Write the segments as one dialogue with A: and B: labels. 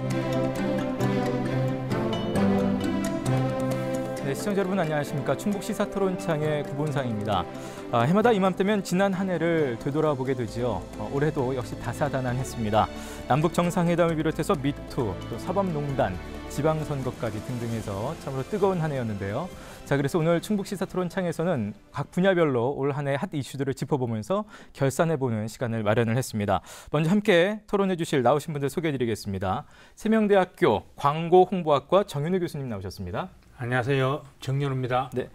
A: Música 네, 시청자 여러분 안녕하십니까. 충북 시사토론창의 구본상입니다. 아, 해마다 이맘때면 지난 한 해를 되돌아보게 되지요. 어, 올해도 역시 다사다난했습니다. 남북 정상회담을 비롯해서 미투, 또 사법농단, 지방선거까지 등등해서 참으로 뜨거운 한 해였는데요. 자, 그래서 오늘 충북 시사토론창에서는 각 분야별로 올 한 해 핫 이슈들을 짚어보면서 결산해보는 시간을 마련을 했습니다. 먼저 함께 토론해주실 나오신 분들 소개해드리겠습니다. 세명대학교 광고홍보학과 정윤우 교수님 나오셨습니다. 안녕하세요. 정연우입니다. 네.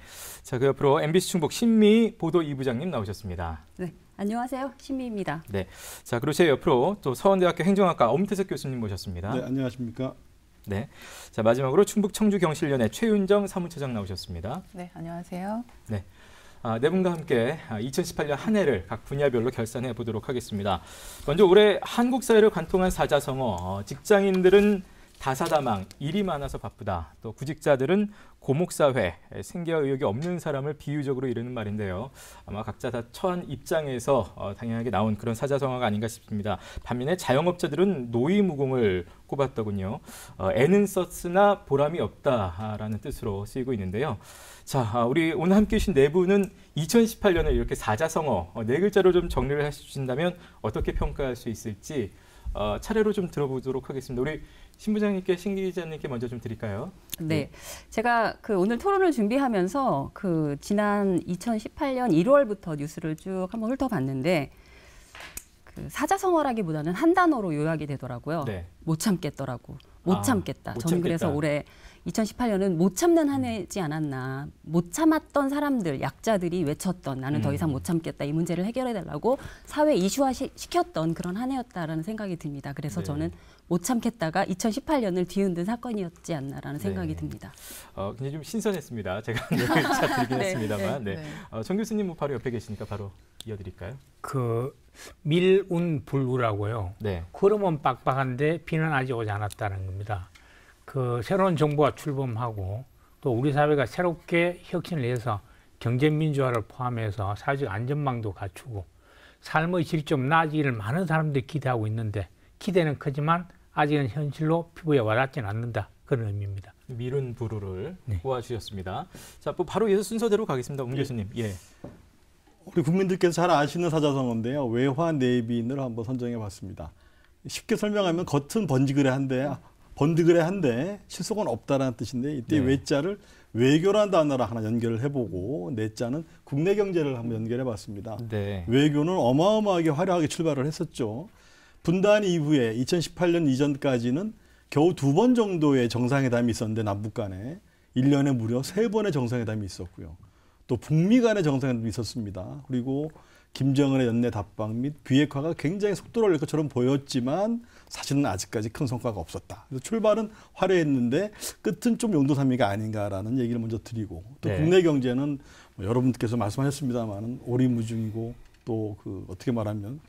A: 자, 그 옆으로 MBC 충북 신미 보도 이부장님 나오셨습니다.
B: 네. 안녕하세요. 신미입니다.
A: 네. 자, 그리고 제 옆으로 또 서원대학교 행정학과 엄태석 교수님 모셨습니다. 네, 안녕하십니까? 네. 자, 마지막으로 충북 청주 경실련의 최윤정 사무처장 나오셨습니다.
C: 네, 안녕하세요.
A: 네. 아, 네 분과 함께 2018년 아, 한 해를 각 분야별로 결산해 보도록 하겠습니다. 먼저 올해 한국 사회를 관통한 사자성어, 어, 직장인들은 다사다망, 일이 많아서 바쁘다. 또 구직자들은 고목사회, 생계와 의욕이 없는 사람을 비유적으로 이르는 말인데요. 아마 각자 다 처한 입장에서 어, 당연하게 나온 그런 사자성어가 아닌가 싶습니다. 반면에 자영업자들은 노이무공을 꼽았더군요. 어, 애는 썼으나 보람이 없다라는 뜻으로 쓰이고 있는데요. 자, 아, 우리 오늘 함께 계신 네 분은 2 0 1 8년에 이렇게 사자성어 어, 네 글자로 좀 정리를 해주신다면 어떻게 평가할 수 있을지 어, 차례로 좀 들어보도록 하겠습니다. 우리 신부장님께 신기 자님께 먼저 좀 드릴까요?
B: 네. 네. 제가 그 오늘 토론을 준비하면서 그 지난 2018년 1월부터 뉴스를 쭉 한번 훑어봤는데 그 사자성어라기보다는 한 단어로 요약이 되더라고요. 네. 못 참겠더라고. 못 아, 참겠다. 못 저는 참겠다. 그래서 올해 2018년은 못 참는 한 해지 않았나. 못 참았던 사람들, 약자들이 외쳤던 나는 더 이상 음. 못 참겠다 이 문제를 해결해 달라고 사회 이슈화 시, 켰던 그런 한 해였다라는 생각이 듭니다. 그래서 네. 저는 못 참겠다가 2018년을 뒤흔든 사건이었지 않나라는 생각이 네. 듭니다.
A: 어, 굉장히 좀 신선했습니다. 제가 드리긴 네. 했습니다만. 네. 어, 정 교수님 바로 옆에 계시니까 바로 이어드릴까요? 그
D: 밀운불우라고요. 네. 호르몬 빡빡한데 비는 아직 오지 않았다는 겁니다. 그 새로운 정부가 출범하고 또 우리 사회가 새롭게 혁신을 해서 경제 민주화를 포함해서 사회적 안전망도 갖추고 삶의 질이 좀 나아지기를 많은 사람들이 기대하고 있는데 기대는 크지만 아직은 현실로
A: 피부에 와닿지는 않는다
E: 그런 의미입니다. 미룬 부르를
A: 네. 모아주셨습니다. 자, 뭐 바로 예서 순서대로 가겠습니다. 음 예. 교수님.
E: 예. 우리 국민들께서 잘 아시는 사자성어인데요. 외화 내비인 한번 선정해 봤습니다. 쉽게 설명하면 겉은 번지그레한데 번득을 한데 실속은 없다라는 뜻인데 이때 네. 외자를 외교라는 단어로 하나 연결을 해보고 내자는 국내 경제를 한번 연결해봤습니다. 네. 외교는 어마어마하게 화려하게 출발을 했었죠. 분단 이후에 2018년 이전까지는 겨우 두 번 정도의 정상회담이 있었는데 남북 간에 1년에 무려 세번의 정상회담이 있었고요. 또 북미 간의 정상회담이 있었습니다. 그리고 김정은의 연내 답방 및 비핵화가 굉장히 속도를 올릴 것처럼 보였지만 사실은 아직까지 큰 성과가 없었다. 그래서 출발은 화려했는데 끝은 좀 용도삼미가 아닌가라는 얘기를 먼저 드리고 또 네. 국내 경제는 뭐 여러분께서 말씀하셨습니다만은 오리무중이고 또 그 어떻게 말하면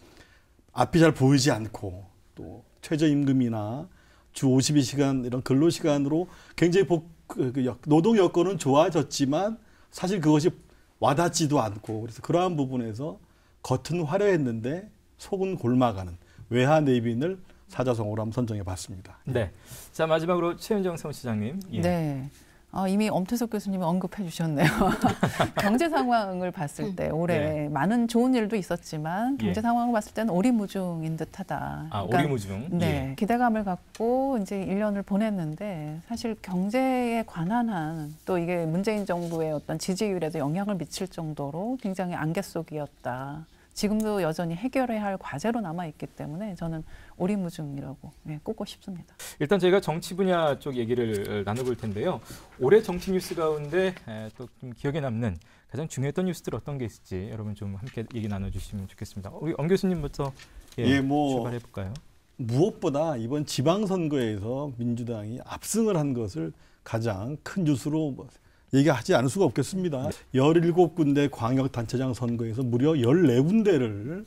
E: 앞이 잘 보이지 않고 또 최저임금이나 주 52시간 이런 근로시간으로 굉장히 복, 그, 그 노동 여건은 좋아졌지만 사실 그것이 와닿지도 않고 그래서 그러한 부분에서 겉은 화려했는데 속은 골마가는 외화 내빈을 사자성어로 한번 선정해 봤습니다. 네.
A: 자 마지막으로 최윤정 서시장님 예. 네.
C: 어, 이미 엄태석 교수님이 언급해 주셨네요. 경제 상황을 봤을 음. 때 올해 예. 많은 좋은 일도 있었지만 경제 예. 상황을 봤을 때는 오리무중인 듯하다. 아, 그러니까, 오리무중. 네, 예. 기대감을 갖고 이제 1년을 보냈는데 사실 경제에 관한한 또 이게 문재인 정부의 어떤 지지율에도 영향을 미칠 정도로 굉장히 안갯 속이었다. 지금도 여전히 해결해야 할 과제로 남아 있기 때문에 저는 오리무중이라고 예, 꼽고 싶습니다.
A: 일단 저희가 정치 분야 쪽 얘기를 나누고 텐데요. 올해 정치 뉴스 가운데 또 좀 기억에 남는 가장 중요했던 뉴스들 어떤 게 있을지 여러분 좀 함께 얘기 나눠주시면 좋겠습니다. 우리
E: 엄 교수님부터 예, 예, 뭐 출발해 볼까요? 무엇보다 이번 지방선거에서 민주당이 압승을 한 것을 가장 큰 뉴스로 뭐 얘기하지 않을 수가 없겠습니다. 17군데 광역단체장 선거에서 무려 14군데를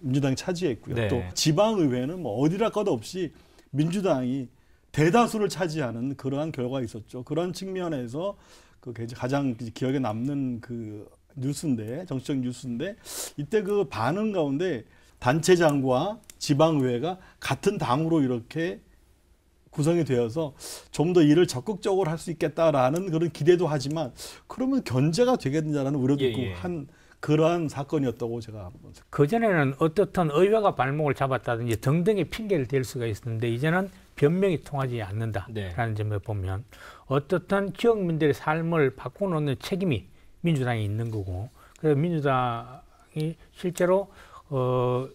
E: 민주당이 차지했고요. 네. 또 지방의회는 뭐 어디라 것 없이 민주당이 대다수를 차지하는 그러한 결과가 있었죠. 그런 측면에서 그 가장 기억에 남는 그 뉴스인데 정치적 뉴스인데 이때 그 반응 가운데 단체장과 지방의회가 같은 당으로 이렇게 구성이 되어서 좀 더 일을 적극적으로 할 수 있겠다라는 그런 기대도 하지만 그러면 견제가 되겠느냐라는 우려도 예, 있고 예. 한 그러한 사건이었다고 제가 그전에는
D: 어떻든 의회가 발목을 잡았다든지 등등의 핑계를 댈 수가 있었는데 이제는 변명이 통하지 않는다라는 네. 점에 보면 어떻든 지역민들의 삶을 바꿔놓는 책임이 민주당이 있는 거고 그래서 민주당이 실제로 어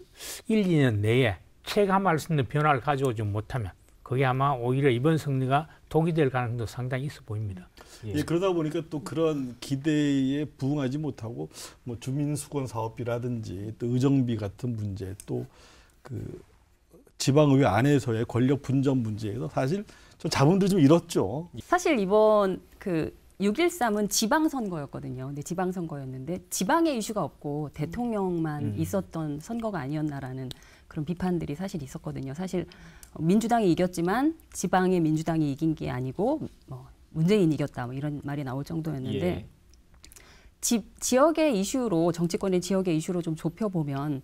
D: 1, 2년 내에 체감할 수 있는 변화를 가져오지 못하면 그게 아마 오히려 이번 승리가 독이 될 가능성도 상당히 있어 보입니다.
E: 예. 예. 그러다 보니까 또 그런 기대에 부응하지 못하고 뭐 주민수건 사업비라든지 또 의정비 같은 문제 또 그 지방의회 안에서의 권력 분전 문제에서 사실 좀 자본들 좀 잃었죠.
B: 사실 이번 그 6.13은 지방선거였거든요. 근데 지방선거였는데 지방의 이슈가 없고 대통령만 음. 있었던 선거가 아니었나라는 그런 비판들이 사실 있었거든요. 사실 어, 민주당이 이겼지만 지방의 민주당이 이긴 게 아니고 뭐 문재인 이겼다 뭐 이런 말이 나올 정도였는데 예. 지, 지역의 이슈로 정치권의 지역의 이슈로 좀 좁혀보면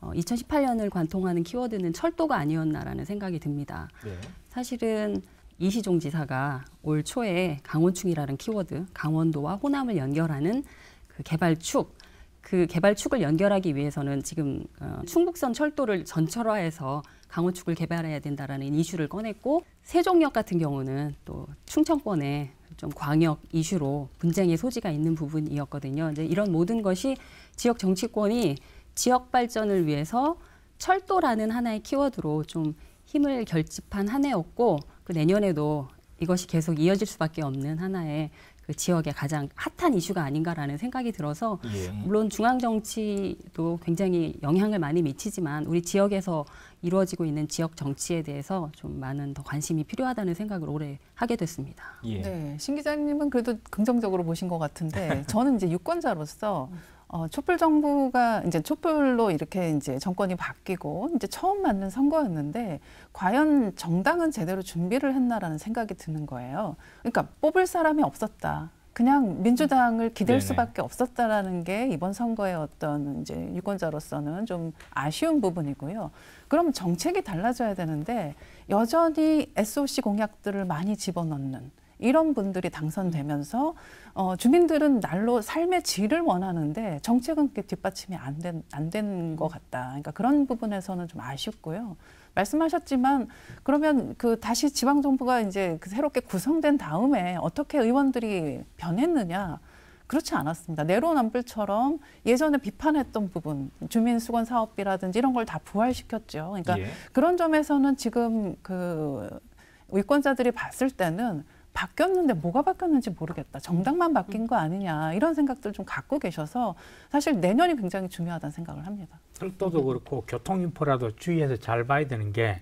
B: 어, 2018년을 관통하는 키워드는 철도가 아니었나라는 생각이 듭니다. 예. 사실은 이시종 지사가 올 초에 강원충이라는 키워드, 강원도와 호남을 연결하는 그 개발축, 그 개발축을 연결하기 위해서는 지금 어, 충북선 철도를 전철화해서 강원축을 개발해야 된다라는 이슈를 꺼냈고 세종역 같은 경우는 또 충청권의 좀 광역 이슈로 분쟁의 소지가 있는 부분이었거든요. 이제 이런 모든 것이 지역 정치권이 지역 발전을 위해서 철도라는 하나의 키워드로 좀 힘을 결집한 한 해였고 그 내년에도 이것이 계속 이어질 수밖에 없는 하나의 그 지역의 가장 핫한 이슈가 아닌가라는 생각이 들어서 예. 물론 중앙 정치도 굉장히 영향을 많이 미치지만 우리 지역에서 이루어지고 있는 지역 정치에 대해서 좀 많은 더
C: 관심이 필요하다는 생각을 올해 하게 됐습니다. 예. 네, 신 기자님은 그래도 긍정적으로 보신 것 같은데 저는 이제 유권자로서 어, 촛불 정부가 이제 촛불로 이렇게 이제 정권이 바뀌고 이제 처음 맞는 선거였는데 과연 정당은 제대로 준비를 했나라는 생각이 드는 거예요. 그러니까 뽑을 사람이 없었다. 그냥 민주당을 기댈 네네. 수밖에 없었다라는 게 이번 선거의 어떤 이제 유권자로서는 좀 아쉬운 부분이고요. 그럼 정책이 달라져야 되는데 여전히 SOC 공약들을 많이 집어넣는 이런 분들이 당선되면서 어, 주민들은 날로 삶의 질을 원하는데 정책은 그 뒷받침이 안 된 안 된 것 같다. 그러니까 그런 부분에서는 좀 아쉽고요. 말씀하셨지만 그러면 그 다시 지방 정부가 이제 그 새롭게 구성된 다음에 어떻게 의원들이 변했느냐? 그렇지 않았습니다. 내로남불처럼 예전에 비판했던 부분, 주민수건 사업비라든지 이런 걸 다 부활시켰죠. 그러니까 예. 그런 점에서는 지금 그위권자들이 봤을 때는 바뀌었는데 뭐가 바뀌었는지 모르겠다. 정당만 바뀐 거 아니냐 이런 생각들 좀 갖고 계셔서 사실 내년이 굉장히 중요하다는 생각을 합니다.
D: 철도도 그렇고 교통 인프라도 주의해서 잘 봐야 되는 게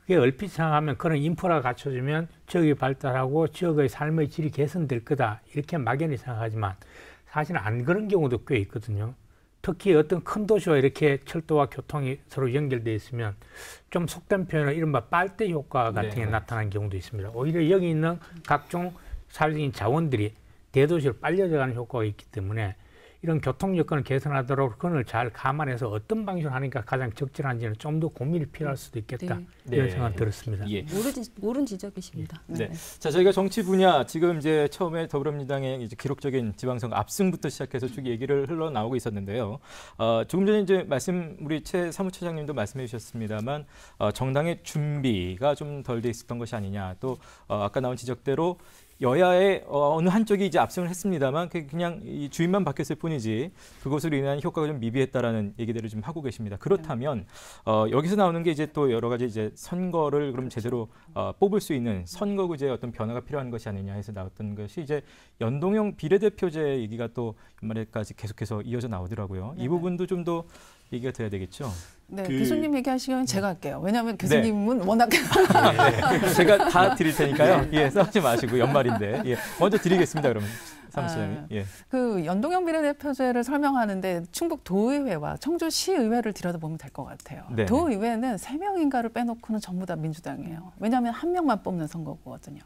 D: 그게 얼핏 생각하면 그런 인프라가 갖춰지면 지역이 발달하고 지역의 삶의 질이 개선될 거다 이렇게 막연히 생각하지만 사실 안 그런 경우도 꽤 있거든요. 특히 어떤 큰 도시와 이렇게 철도와 교통이 서로 연결돼 있으면 좀 속된 표현은 이른바 빨대 효과 같은 네. 게 나타나는 경우도 있습니다. 오히려 여기 있는 각종 사회적인 자원들이 대도시로 빨려져가는 효과가 있기 때문에 이런 교통 여건을 개선하도록 그걸 잘 감안해서 어떤 방식으로 하니까 가장 적절한지는 좀 더 고민이 필요할 수도 있겠다 네. 이런 네. 생각 들었습니다. 예. 옳은, 옳은 지적이십니다. 네. 네.
A: 자 저희가 정치 분야 지금 이제 처음에 더불어민주당의 이제 기록적인 지방선거 압승부터 시작해서 쭉 얘기를 흘러 나오고 있었는데요. 어, 조금 전에 이제 말씀 우리 최 사무처장님도 말씀해 주셨습니다만 어, 정당의 준비가 좀 덜 돼 있었던 것이 아니냐 또 어, 아까 나온 지적대로 여야의 어, 어느 한쪽이 이제 압승을 했습니다만 그 그냥 이 주인만 바뀌었을 뿐이지 그것으로 인한 효과가 좀 미비했다라는 얘기들을 좀 하고 계십니다. 그렇다면 어, 여기서 나오는 게 이제 또 여러 가지 이제 선거를 그럼 제대로 어, 뽑을 수 있는 선거구제의 어떤 변화가 필요한 것이 아니냐 해서 나왔던 것이 이제 연동형 비례대표제 얘기가 또 연말에까지 계속해서 이어져 나오더라고요. 이 부분도 좀 더 얘기가 돼야 되겠죠. 네, 그... 교수님
C: 얘기하시면 제가 할게요. 왜냐하면 네. 교수님은 네. 워낙 네. 제가 다 드릴 테니까요. 예, 싸우지
A: 마시고 연말인데 예, 먼저 드리겠습니다. 그러면. 사무실장님 아,
C: 예. 그 연동형 비례대표제를 설명하는데 충북 도의회와 청주시의회를 들여다보면 될 것 같아요. 네 도의회는 세명인가를 빼놓고는 전부 다 민주당이에요. 왜냐하면 한 명만 뽑는 선거거든요.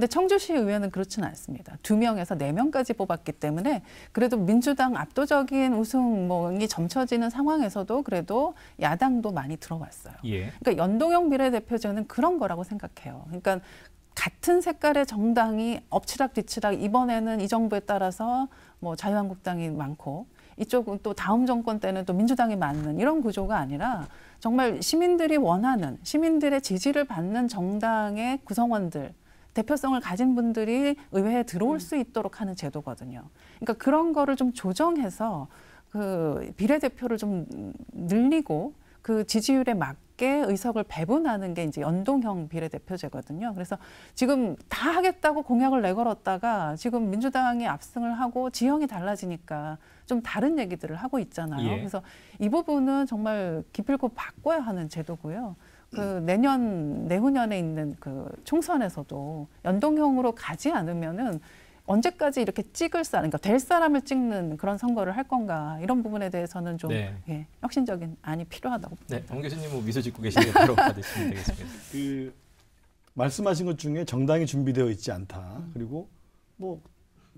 C: 근데 청주시 의회는 그렇지는 않습니다. 두 명에서 네 명까지 뽑았기 때문에 그래도 민주당 압도적인 우승이 점쳐지는 상황에서도 그래도 야당도 많이 들어왔어요. 예. 그러니까 연동형 비례대표제는 그런 거라고 생각해요. 그러니까 같은 색깔의 정당이 엎치락뒤치락 이번에는 이 정부에 따라서 뭐 자유한국당이 많고 이쪽은 또 다음 정권 때는 또 민주당이 맞는 이런 구조가 아니라 정말 시민들이 원하는 시민들의 지지를 받는 정당의 구성원들 대표성을 가진 분들이 의회에 들어올 음. 수 있도록 하는 제도거든요. 그러니까 그런 거를 좀 조정해서 그 비례대표를 좀 늘리고 그 지지율에 맞게 의석을 배분하는 게 이제 연동형 비례대표제거든요. 그래서 지금 다 하겠다고 공약을 내걸었다가 지금 민주당이 압승을 하고 지형이 달라지니까 좀 다른 얘기들을 하고 있잖아요. 예. 그래서 이 부분은 정말 기필코 바꿔야 하는 제도고요. 그 내년 내후년에 있는 그 총선에서도 연동형으로 가지 않으면은 언제까지 이렇게 찍을 사람, 그러니까 될 사람을 찍는 그런 선거를 할 건가 이런 부분에 대해서는 좀 네. 예, 혁신적인 안이 필요하다고 봅니다.
A: 네, 정 교수님 뭐 미소 짓고 계시는 바로 받으시면 되겠습니다.
E: 그 말씀하신 것 중에 정당이 준비되어 있지 않다. 음. 그리고 뭐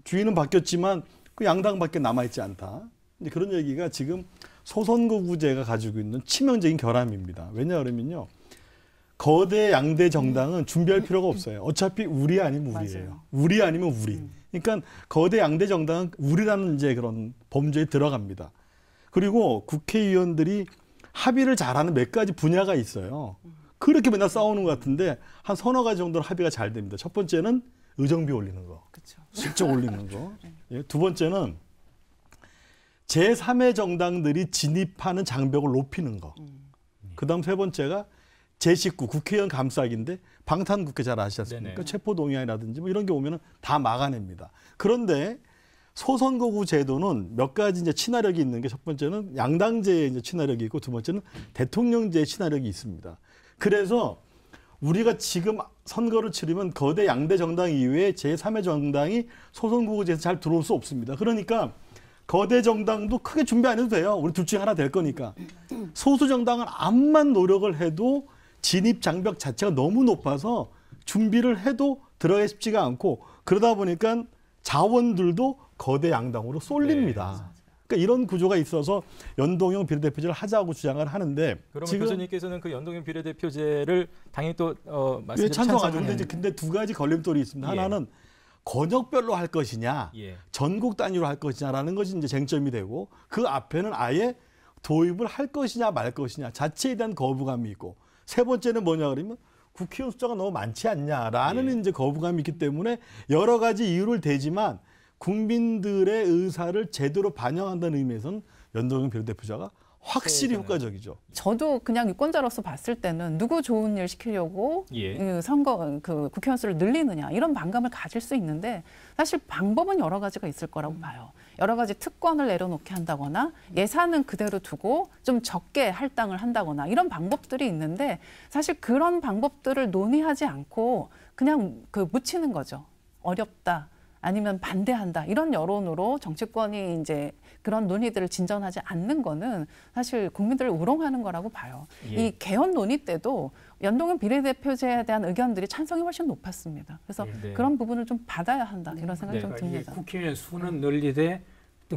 E: 주인은 바뀌었지만 그 양당밖에 남아 있지 않다. 이제 그런 얘기가 지금 소선거구제가 가지고 있는 치명적인 결함입니다. 왜냐 그러면요. 거대 양대 정당은 준비할 필요가 없어요. 어차피 우리 아니면 우리예요. 맞아요. 우리 아니면 우리. 음. 그러니까 거대 양대 정당은 우리라는 이제 그런 범죄에 들어갑니다. 그리고 국회의원들이 합의를 잘하는 몇 가지 분야가 있어요. 그렇게 맨날 싸우는 것 같은데 한 서너 가지 정도는 합의가 잘 됩니다. 첫 번째는 의정비 올리는 거, 실적 올리는 거. 네. 예, 두 번째는 제3의 정당들이 진입하는 장벽을 높이는 거. 음. 그다음 세 번째가 제19 국회의원 감싸기인데 방탄 국회 잘 아시지 않습니까? 체포 동의안이라든지 뭐 이런 게오면다 막아냅니다. 그런데 소선거구 제도는 몇 가지 이제 친화력이 있는 게 첫 번째는 양당제의 이제 친화력이 있고 두 번째는 대통령제의 친화력이 있습니다. 그래서 우리가 지금 선거를 치르면 거대 양대 정당 이외에 제3의 정당이 소선거구제에서 잘 들어올 수 없습니다. 그러니까 거대 정당도 크게 준비 안 해도 돼요. 우리 둘 중에 하나 될 거니까. 소수 정당은 암만 노력을 해도 진입 장벽 자체가 너무 높아서 준비를 해도 들어가 쉽지가 않고 그러다 보니까 자원들도 거대 양당으로 쏠립니다. 네. 그러니까 이런 구조가 있어서 연동형 비례대표제를 하자고 주장을 하는데 그러면 지금
A: 교수님께서는 그 연동형 비례대표제를 당연히 또 어, 말씀 예, 찬성하죠. 근데, 이제
E: 근데 두 가지 걸림돌이 있습니다. 예. 하나는 권역별로 할 것이냐, 예. 전국 단위로 할 것이냐라는 것이 이제 쟁점이 되고 그 앞에는 아예 도입을 할 것이냐 말 것이냐 자체에 대한 거부감이 있고 세 번째는 뭐냐 그러면 국회의원 숫자가 너무 많지 않냐라는 예. 이제 거부감이 있기 때문에 여러 가지 이유를 대지만 국민들의 의사를 제대로 반영한다는 의미에서는 연동형 비례대표자가 확실히 그네 효과적이죠.
C: 저도 그냥 유권자로서 봤을 때는 누구 좋은 일 시키려고 예. 그 선거 그 국회의원 수를 늘리느냐 이런 반감을 가질 수 있는데 사실 방법은 여러 가지가 있을 거라고 봐요. 여러 가지 특권을 내려놓게 한다거나 예산은 그대로 두고 좀 적게 할당을 한다거나 이런 방법들이 있는데 사실 그런 방법들을 논의하지 않고 그냥 그 묻히는 거죠. 어렵다. 아니면 반대한다 이런 여론으로 정치권이 이제 그런 논의들을 진전하지 않는 거는 사실 국민들을 우롱하는 거라고 봐요. 예. 이 개헌 논의 때도 연동형 비례대표제에 대한 의견들이 찬성이 훨씬 높았습니다. 그래서 예, 네. 그런 부분을 좀 받아야 한다 이런 네. 생각이 네. 좀 그러니까 듭니다.
D: 국회의원 수는 늘리되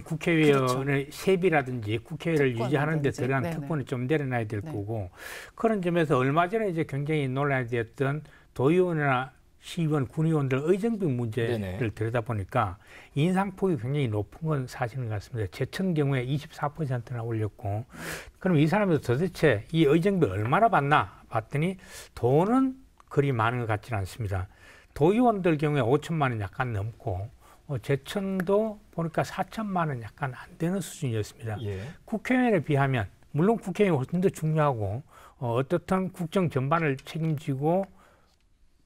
D: 국회의원의 그렇죠. 세비라든지 국회를 유지하는 데 들어간 네, 네. 특권을 좀 내려놔야 될 네. 거고 그런 점에서 얼마 전에 이제 굉장히 논란이 됐던 도의원이나 시의원, 군의원들 의정비 문제를 들여다보니까 인상폭이 굉장히 높은 건 사실인 것 같습니다. 제천 경우에 24%나 올렸고 그럼 이 사람이 도대체 이 의정비 얼마나 받나 봤더니 돈은 그리 많은 것 같지는 않습니다. 도의원들 경우에 5천만 원 약간 넘고 어, 제천도 보니까 4천만 원 약간 안 되는 수준이었습니다. 예. 국회의원에 비하면 물론 국회의원이 훨씬 더 중요하고 어, 어떻든 국정 전반을 책임지고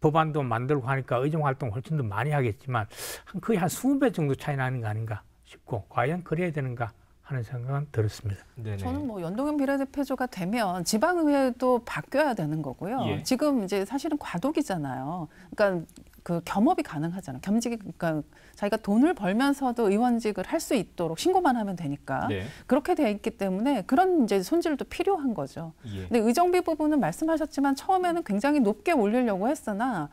D: 법안도 만들고 하니까 의정 활동 훨씬 더 많이 하겠지만 한 거의 한 20배 정도 차이 나는 거 아닌가 싶고 과연 그래야 되는가 하는 생각은 들었습니다. 네네. 저는
C: 뭐 연동형 비례대표제가 되면 지방의회도 바뀌어야 되는 거고요. 예. 지금 이제 사실은 과도기잖아요. 그러니까 그 겸업이 가능하잖아요. 겸직이 그러니까 자기가 돈을 벌면서도 의원직을 할 수 있도록 신고만 하면 되니까 네. 그렇게 돼 있기 때문에 그런 이제 손질도 필요한 거죠. 예. 근데 의정비 부분은 말씀하셨지만 처음에는 굉장히 높게 올리려고 했으나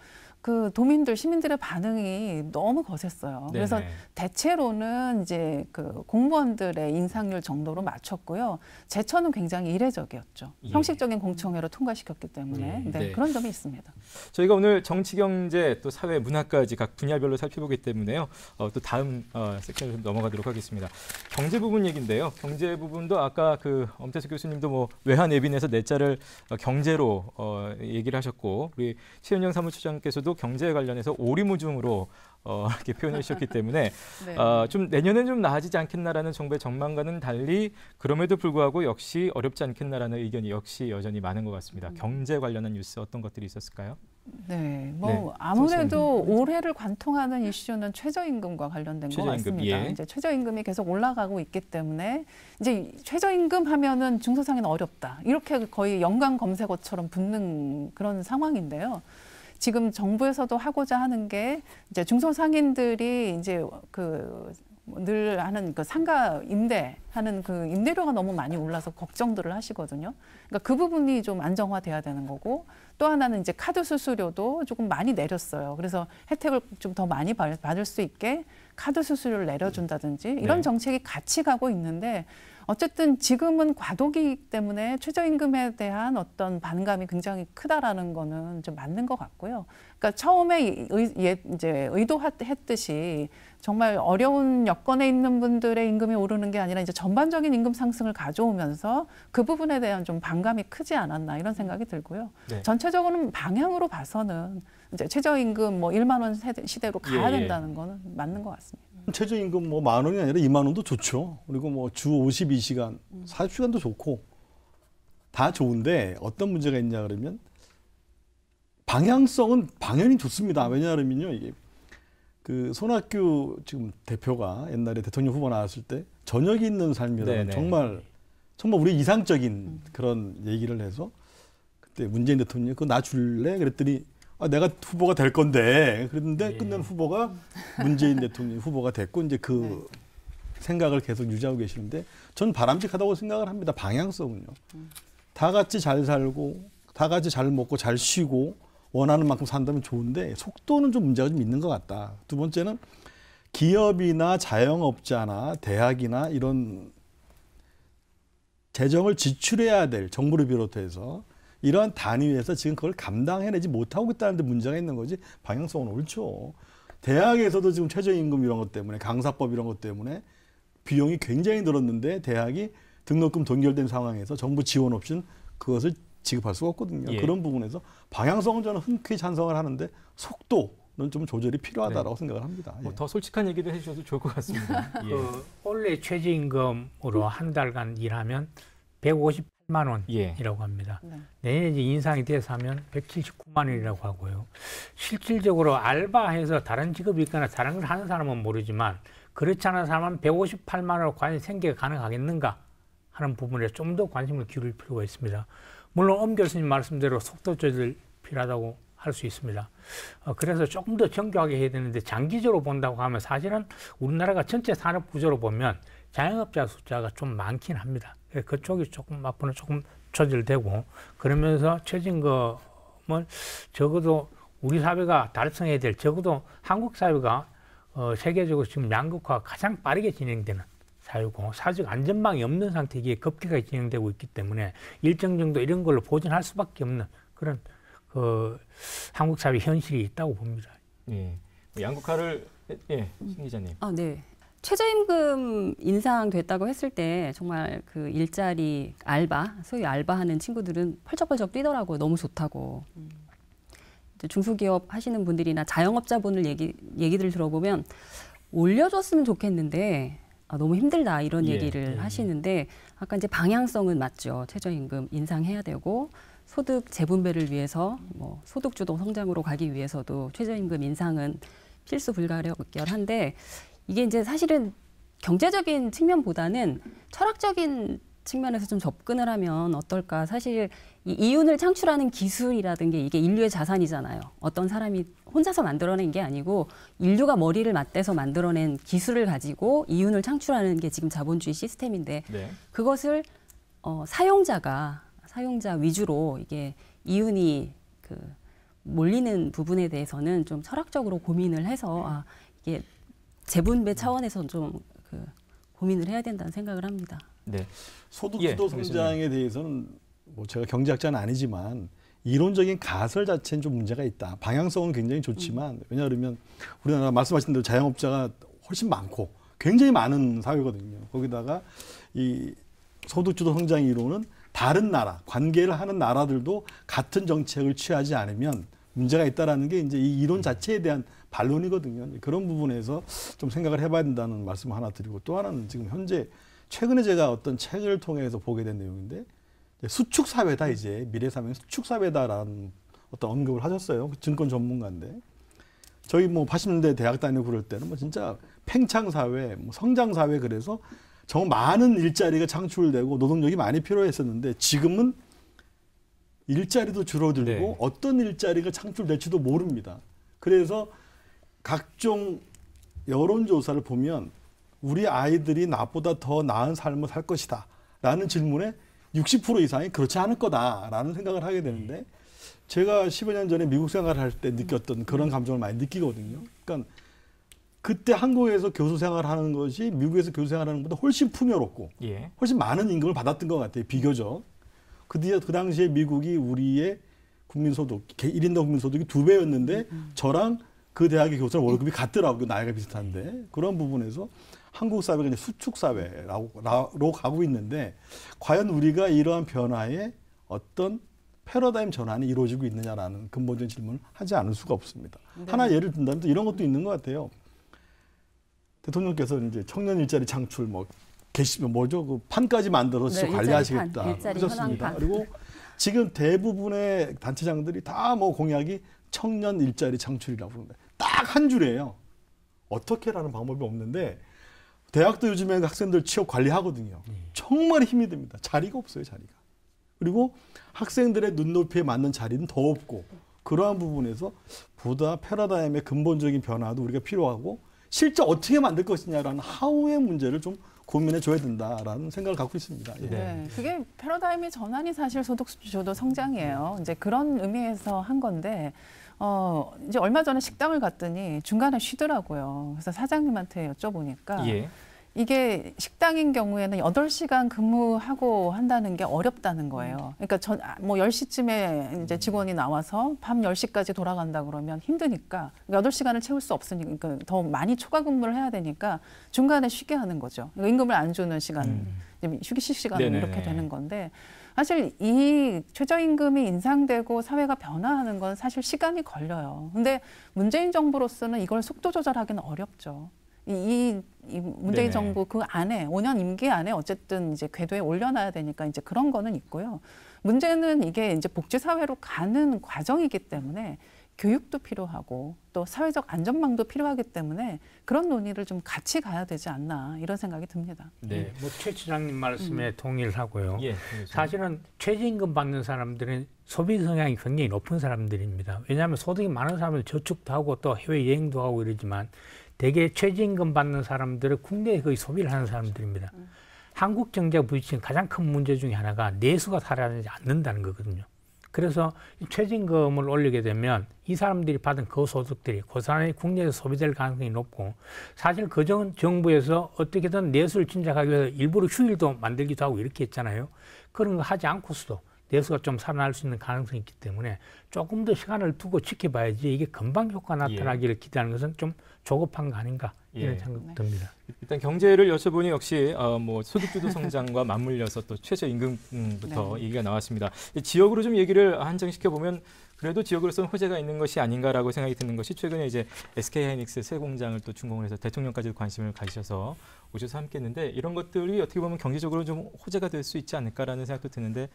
C: 그 도민들 시민들의 반응이 너무 거셌어요. 네네. 그래서 네. 대체로는 이제 그 공무원들의 인상률 정도로 맞췄고요. 제천은 굉장히 이례적이었죠. 예. 형식적인 공청회로 통과시켰기 때문에 예. 네, 네. 그런 점이 있습니다.
A: 저희가 오늘 정치, 경제, 또 사회, 문화까지 각 분야별로 살펴보기 때문에요. 어, 또 다음 어, 섹션으로 넘어가도록 하겠습니다. 경제 부분 얘긴데요 경제 부분도 아까 그 엄태수 교수님도 뭐 외환 예빈에서 내자를 네 어, 경제로 어, 얘기를 하셨고 우리 최은영 사무처장께서도 경제에 관련해서 오리무중으로 어, 이렇게 표현을하셨기 때문에 네. 어, 좀 내년엔 좀 나아지지 않겠나라는 정부의 전망과는 달리 그럼에도 불구하고 역시 어렵지 않겠나라는 의견이 역시 여전히 많은 것 같습니다. 음. 경제 관련한 뉴스 어떤 것들이 있었을까요?
C: 네, 뭐 네. 아무래도 선생님. 올해를 관통하는 이슈는 최저임금과 관련된 최저임금, 것 같습니다. 예. 이제 최저임금이 계속 올라가고 있기 때문에 이제 최저임금 하면은 중소상인 어렵다 이렇게 거의 연관 검색어처럼 붙는 그런 상황인데요. 지금 정부에서도 하고자 하는 게 이제 중소상인들이 이제 그 늘 하는 그 상가 임대하는 그 임대료가 너무 많이 올라서 걱정들을 하시거든요. 그러니까 그 부분이 좀 안정화돼야 되는 거고 또 하나는 이제 카드 수수료도 조금 많이 내렸어요. 그래서 혜택을 좀 더 많이 받을 수 있게 카드 수수료를 내려준다든지 이런 네. 정책이 같이 가고 있는데 어쨌든 지금은 과도기 때문에 최저임금에 대한 어떤 반감이 굉장히 크다라는 거는 좀 맞는 것 같고요. 그러니까 처음에 의, 예, 이제 의도했듯이 정말 어려운 여건에 있는 분들의 임금이 오르는 게 아니라 이제 전반적인 임금 상승을 가져오면서 그 부분에 대한 좀 반감이 크지 않았나 이런 생각이 들고요. 네. 전체적으로는 방향으로 봐서는 이제 최저임금 뭐 1만 원 시대로 가야 예, 예. 된다는 거는 맞는 것 같습니다.
E: 최저임금 뭐 만 원이 아니라 2만 원도 좋죠. 그리고 뭐 주 52시간, 40시간도 좋고 다 좋은데 어떤 문제가 있냐 그러면 방향성은 당연히 좋습니다. 왜냐하면요. 이게 그 손학규 지금 대표가 옛날에 대통령 후보 나왔을 때 저녁이 있는 삶이라는 정말 정말 우리 이상적인 그런 얘기를 해서 그때 문재인 대통령이 그거 나 줄래? 그랬더니 아, 내가 후보가 될 건데 그랬는데 예. 끝난 후보가 문재인 대통령 후보가 됐고 이제 그 네. 생각을 계속 유지하고 계시는데 전 바람직하다고 생각을 합니다. 방향성은요. 음. 다 같이 잘 살고 다 같이 잘 먹고 잘 쉬고 원하는 만큼 산다면 좋은데 속도는 좀 문제가 좀 있는 것 같다. 두 번째는 기업이나 자영업자나 대학이나 이런 재정을 지출해야 될 정부를 비롯해서 이러한 단위에서 지금 그걸 감당해내지 못하고 있다는 데 문제가 있는 거지 방향성은 옳죠. 대학에서도 지금 최저임금 이런 것 때문에 강사법 이런 것 때문에 비용이 굉장히 늘었는데 대학이 등록금 동결된 상황에서 정부 지원 없이는 그것을 지급할 수가 없거든요. 예. 그런 부분에서 방향성은 저는 흔쾌히 찬성을 하는데 속도는 좀 조절이 필요하다라고 네. 생각을 합니다. 뭐더 예. 솔직한 얘기도 해주셔도 좋을 것
A: 같습니다.
D: 그 예. 그 원래 최저임금으로 한 달간 일하면 150 1만 예. 원이라고 예. 합니다. 네. 내년에 인상이 돼서 하면 179만 원이라고 하고요. 실질적으로 알바해서 다른 직업이 있거나 다른 걸 하는 사람은 모르지만 그렇지 않은 사람은 158만 원으로 과연 생계가 가능하겠는가 하는 부분에 좀 더 관심을 기울일 필요가 있습니다. 물론 엄 교수님 말씀대로 속도 조절 필요하다고 할 수 있습니다. 어, 그래서 조금 더 정교하게 해야 되는데 장기적으로 본다고 하면 사실은 우리나라가 전체 산업 구조로 보면 자영업자 숫자가 좀 많긴 합니다. 예, 그쪽이 조금 앞으로 는 조금 처질되고 그러면서 최진검은 적어도 우리 사회가 달성해야 될 적어도 한국 사회가 어, 세계적으로 지금 양극화가 가장 빠르게 진행되는 사유고 사회적 안전망이 없는 상태에 급격하게 진행되고 있기 때문에 일정 정도 이런 걸로 보존할 수밖에 없는 그런 그 한국 사회 현실이 있다고 봅니다. 예,
A: 양극화를 예, 예 신 기자님.
B: 아 네. 최저임금 인상됐다고 했을 때 정말 그 일자리 알바, 소위 알바하는 친구들은 펄쩍펄쩍 뛰더라고요. 너무 좋다고. 음. 중소기업 하시는 분들이나 자영업자분을 얘기, 얘기들 들어보면 올려줬으면 좋겠는데 아, 너무 힘들다 이런 예, 얘기를 예. 하시는데 아까 이제 방향성은 맞죠. 최저임금 인상해야 되고 소득 재분배를 위해서 뭐 소득 주도 성장으로 가기 위해서도 최저임금 인상은 필수 불가력결한데 이게 이제 사실은 경제적인 측면보다는 철학적인 측면에서 좀 접근을 하면 어떨까. 사실 이 이윤을 창출하는 기술이라든게 이게 인류의 자산이잖아요. 어떤 사람이 혼자서 만들어낸 게 아니고 인류가 머리를 맞대서 만들어낸 기술을 가지고 이윤을 창출하는 게 지금 자본주의 시스템인데 네. 그것을 어, 사용자가 사용자 위주로 이게 이윤이 그 몰리는 부분에 대해서는 좀 철학적으로 고민을 해서 아 이게 재분배 차원에서 좀 그 고민을 해야 된다는 생각을 합니다.
E: 네. 소득주도 예, 성장에 대해서는 뭐 제가 경제학자는 아니지만 이론적인 가설 자체는 좀 문제가 있다. 방향성은 굉장히 좋지만 음. 왜냐하면 우리나라 말씀하신 대로 자영업자가 훨씬 많고 굉장히 많은 사회거든요. 거기다가 이 소득주도 성장 이론은 다른 나라, 관계를 하는 나라들도 같은 정책을 취하지 않으면 문제가 있다라는 게 이제 이 이론 음. 자체에 대한 반론이거든요. 그런 부분에서 좀 생각을 해봐야 된다는 말씀 하나 드리고 또 하나는 지금 현재 최근에 제가 어떤 책을 통해서 보게 된 내용인데 수축 사회다 이제 미래 사회 수축 사회다라는 어떤 언급을 하셨어요. 그 증권 전문가인데 저희 뭐 80년대 대학 다니고 그럴 때는 뭐 진짜 팽창 사회, 뭐 성장 사회 그래서 정말 많은 일자리가 창출되고 노동력이 많이 필요했었는데 지금은 일자리도 줄어들고 네. 어떤 일자리가 창출될지도 모릅니다. 그래서 각종 여론조사를 보면 우리 아이들이 나보다 더 나은 삶을 살 것이다. 라는 질문에 60% 이상이 그렇지 않을 거다라는 생각을 하게 되는데 제가 1 0년 전에 미국 생활을 할 때 느꼈던 그런 감정을 많이 느끼거든요. 그러니까 그때 한국에서 교수 생활하는 것이 미국에서 교수 생활하는 것보다 훨씬 풍요롭고 예. 훨씬 많은 임금을 받았던 것 같아요. 비교적. 그, 뒤에, 그 당시에 미국이 우리의 국민소득, 일인당 국민소득이 두 배였는데 음, 음. 저랑 그 대학의 교수 월급이 같더라고요. 그 나이가 비슷한데. 그런 부분에서 한국 사회가 이제 수축 사회라고 가고 있는데 과연 우리가 이러한 변화에 어떤 패러다임 전환이 이루어지고 있느냐라는 근본적인 질문을 하지 않을 수가 없습니다. 네. 하나 예를 든다면 또 이런 것도 있는 것 같아요. 대통령께서 이제 청년 일자리 창출 뭐 계시면 뭐죠 그 판까지 만들어서 네, 관리하시겠다 그러셨습니다. 그리고 지금 대부분의 단체장들이 다 뭐 공약이 청년 일자리 창출이라고 부릅니다. 딱한 줄이에요. 어떻게라는 방법이 없는데 대학도 요즘에 학생들 취업 관리하거든요. 네. 정말 힘이 듭니다. 자리가 없어요, 자리가. 그리고 학생들의 눈높이에 맞는 자리는 더 없고 그러한 부분에서 보다 패러다임의 근본적인 변화도 우리가 필요하고 실제 어떻게 만들 것이냐라는 하우의 문제를 좀 고민해 줘야 된다라는 생각을 갖고 있습니다. 예. 네, 네.
C: 그게 패러다임의 전환이 사실 소득주도 성장이에요. 이제 그런 의미에서 한 건데 어, 이제 얼마 전에 식당을 갔더니 중간에 쉬더라고요. 그래서 사장님한테 여쭤보니까 예. 이게 식당인 경우에는 여덟 시간 근무하고 한다는 게 어렵다는 거예요. 그러니까 전, 아, 뭐 열시쯤에 이제 직원이 나와서 밤 열시까지 돌아간다 그러면 힘드니까 여덟 시간을 채울 수 없으니까 그니까더 많이 초과 근무를 해야 되니까 중간에 쉬게 하는 거죠. 그러니까 임금을 안 주는 시간, 음. 휴게실 시간 이렇게 되는 건데 사실 이 최저임금이 인상되고 사회가 변화하는 건 사실 시간이 걸려요. 근데 문재인 정부로서는 이걸 속도 조절하기는 어렵죠. 이, 이 문재인 네네. 정부 그 안에 5년 임기 안에 어쨌든 이제 궤도에 올려놔야 되니까 이제 그런 거는 있고요. 문제는 이게 이제 복지 사회로 가는 과정이기 때문에 교육도 필요하고 또 사회적 안전망도 필요하기 때문에 그런 논의를 좀 같이 가야 되지 않나 이런 생각이 듭니다.
D: 네, 음. 뭐최 시장님 말씀에 음. 동일하고요. 예, 사실은 최저임금 받는 사람들은 소비 성향이 굉장히 높은 사람들입니다. 왜냐하면 소득이 많은 사람들 저축도 하고 또 해외 여행도 하고 이러지만 대개 최저임금 받는 사람들은 국내에 거의 소비를 하는 사람들입니다. 음. 한국 경제부딪히 가장 큰 문제 중에 하나가 내수가 살아나지 않는다는 거거든요. 그래서 최저임금을 올리게 되면 이 사람들이 받은 그 소득들이 고 그 사람이 국내에서 소비될 가능성이 높고 사실 그전 정부에서 어떻게든 내수를 진작하기 위해서 일부러 휴일도 만들기도 하고 이렇게 했잖아요. 그런 거 하지 않고서도 내수가 좀 살아날 수 있는 가능성이 있기 때문에 조금 더 시간을 두고 지켜봐야지 이게 금방 효과 나타나기를 예. 기대하는 것은 좀 조급한 거 아닌가 이런 예. 생각 네. 듭니다.
A: 일단 경제를 여쭤보니 역시 어, 뭐 소득주도 성장과 맞물려서 또 최저임금부터 네. 얘기가 나왔습니다. 지역으로 좀 얘기를 한정시켜 보면 그래도 지역으로서는 호재가 있는 것이 아닌가라고 생각이 드는 것이 최근에 이제 SK 하이닉스 새 공장을 또 준공을 해서 대통령까지 관심을 가지셔서 오셔서 함께 했는데 이런 것들이 어떻게 보면 경제적으로 좀 호재가 될 수 있지 않을까라는 생각도 드는데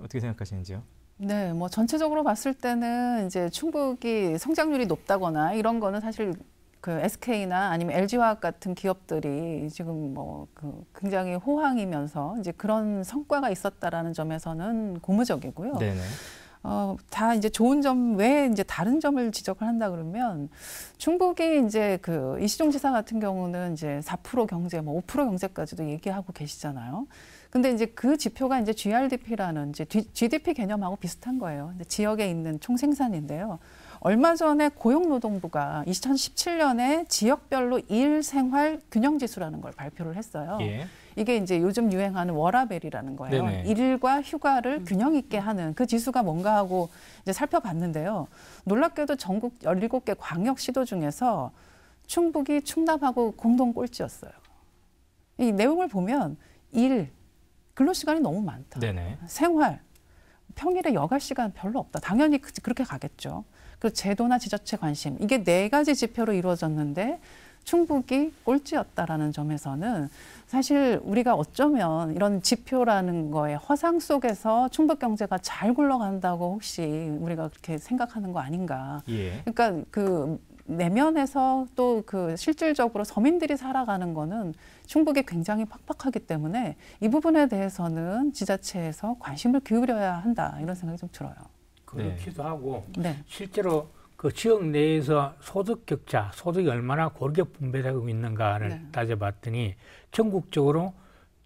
A: 어떻게 생각하시는지요?
C: 네, 뭐 전체적으로 봤을 때는 이제 충북이 성장률이 높다거나 이런 거는 사실 그 SK나 아니면 LG화학 같은 기업들이 지금 뭐그 굉장히 호황이면서 이제 그런 성과가 있었다라는 점에서는 고무적이고요. 네 어, 다 이제 좋은 점 외에 이제 다른 점을 지적을 한다 그러면 중국이 이제 그 이시종 지사 같은 경우는 이제 4% 경제 뭐 5% 경제까지도 얘기하고 계시잖아요. 근데 이제 그 지표가 이제 GRDP라는 이제 GDP 개념하고 비슷한 거예요. 지역에 있는 총생산인데요. 얼마 전에 고용노동부가 2017년에 지역별로 일 생활 균형 지수라는 걸 발표를 했어요. 예. 이게 이제 요즘 유행하는 워라벨이라는 거예요. 네네. 일과 휴가를 음. 균형 있게 하는 그 지수가 뭔가 하고 이제 살펴봤는데요. 놀랍게도 전국 17개 광역시도 중에서 충북이 충남하고 공동 꼴찌였어요. 이 내용을 보면 일, 근로 시간이 너무 많다. 네네. 생활, 평일에 여가 시간 별로 없다. 당연히 그, 렇게 가겠죠. 그 제도나 지자체 관심 이게 네 가지 지표로 이루어졌는데 충북이 꼴찌였다라는 점에서는 사실 우리가 어쩌면 이런 지표라는 거에 허상 속에서 충북 경제가 잘 굴러간다고 혹시 우리가 그렇게 생각하는 거 아닌가? 예. 그러니까 그 내면에서 또 그 실질적으로 서민들이 살아가는 거는 충북이 굉장히 팍팍하기 때문에 이 부분에 대해서는 지자체에서 관심을 기울여야 한다 이런 생각이 좀 들어요.
D: 그렇기도 네. 하고 네. 실제로 그 지역 내에서 소득 격차, 소득이 얼마나 고르게 분배되고 있는가를 네. 따져봤더니 전국적으로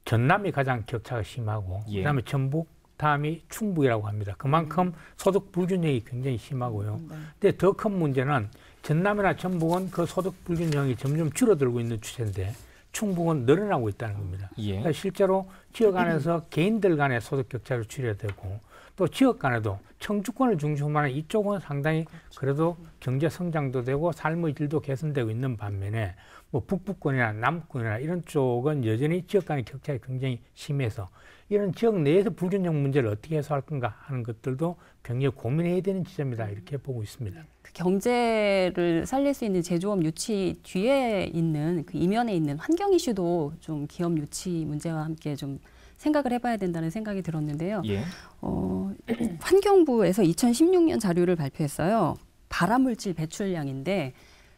D: 전남이 가장 격차가 심하고 예. 그다음에 전북 다음이 충북이라고 합니다. 그만큼 음. 소득 불균형이 굉장히 심하고요. 음, 네. 근데 더 큰 문제는 전남이나 전북은 그 소득 불균형이 점점 줄어들고 있는 추세인데 충북은 늘어나고 있다는 겁니다. 예. 그러니까 실제로 지역 안에서 개인들 간의 소득 격차를 줄여야 되고 또 지역 간에도 청주권을 중심으로 하는 이쪽은 상당히 그래도 경제 성장도 되고 삶의 질도 개선되고 있는 반면에 뭐 북부권이나 남부권이나 이런 쪽은 여전히 지역 간의 격차가 굉장히 심해서 이런 지역 내에서 불균형 문제를 어떻게 해소할 건가 하는 것들도 굉장히 고민해야 되는 지점이다 이렇게 보고 있습니다.
B: 그 경제를 살릴 수 있는 제조업 유치 뒤에 있는 그 이면에 있는 환경 이슈도 좀 기업 유치 문제와 함께 좀 생각을 해봐야 된다는 생각이 들었는데요. 예. 어, 환경부에서 2016년 자료를 발표했어요. 발암물질 배출량인데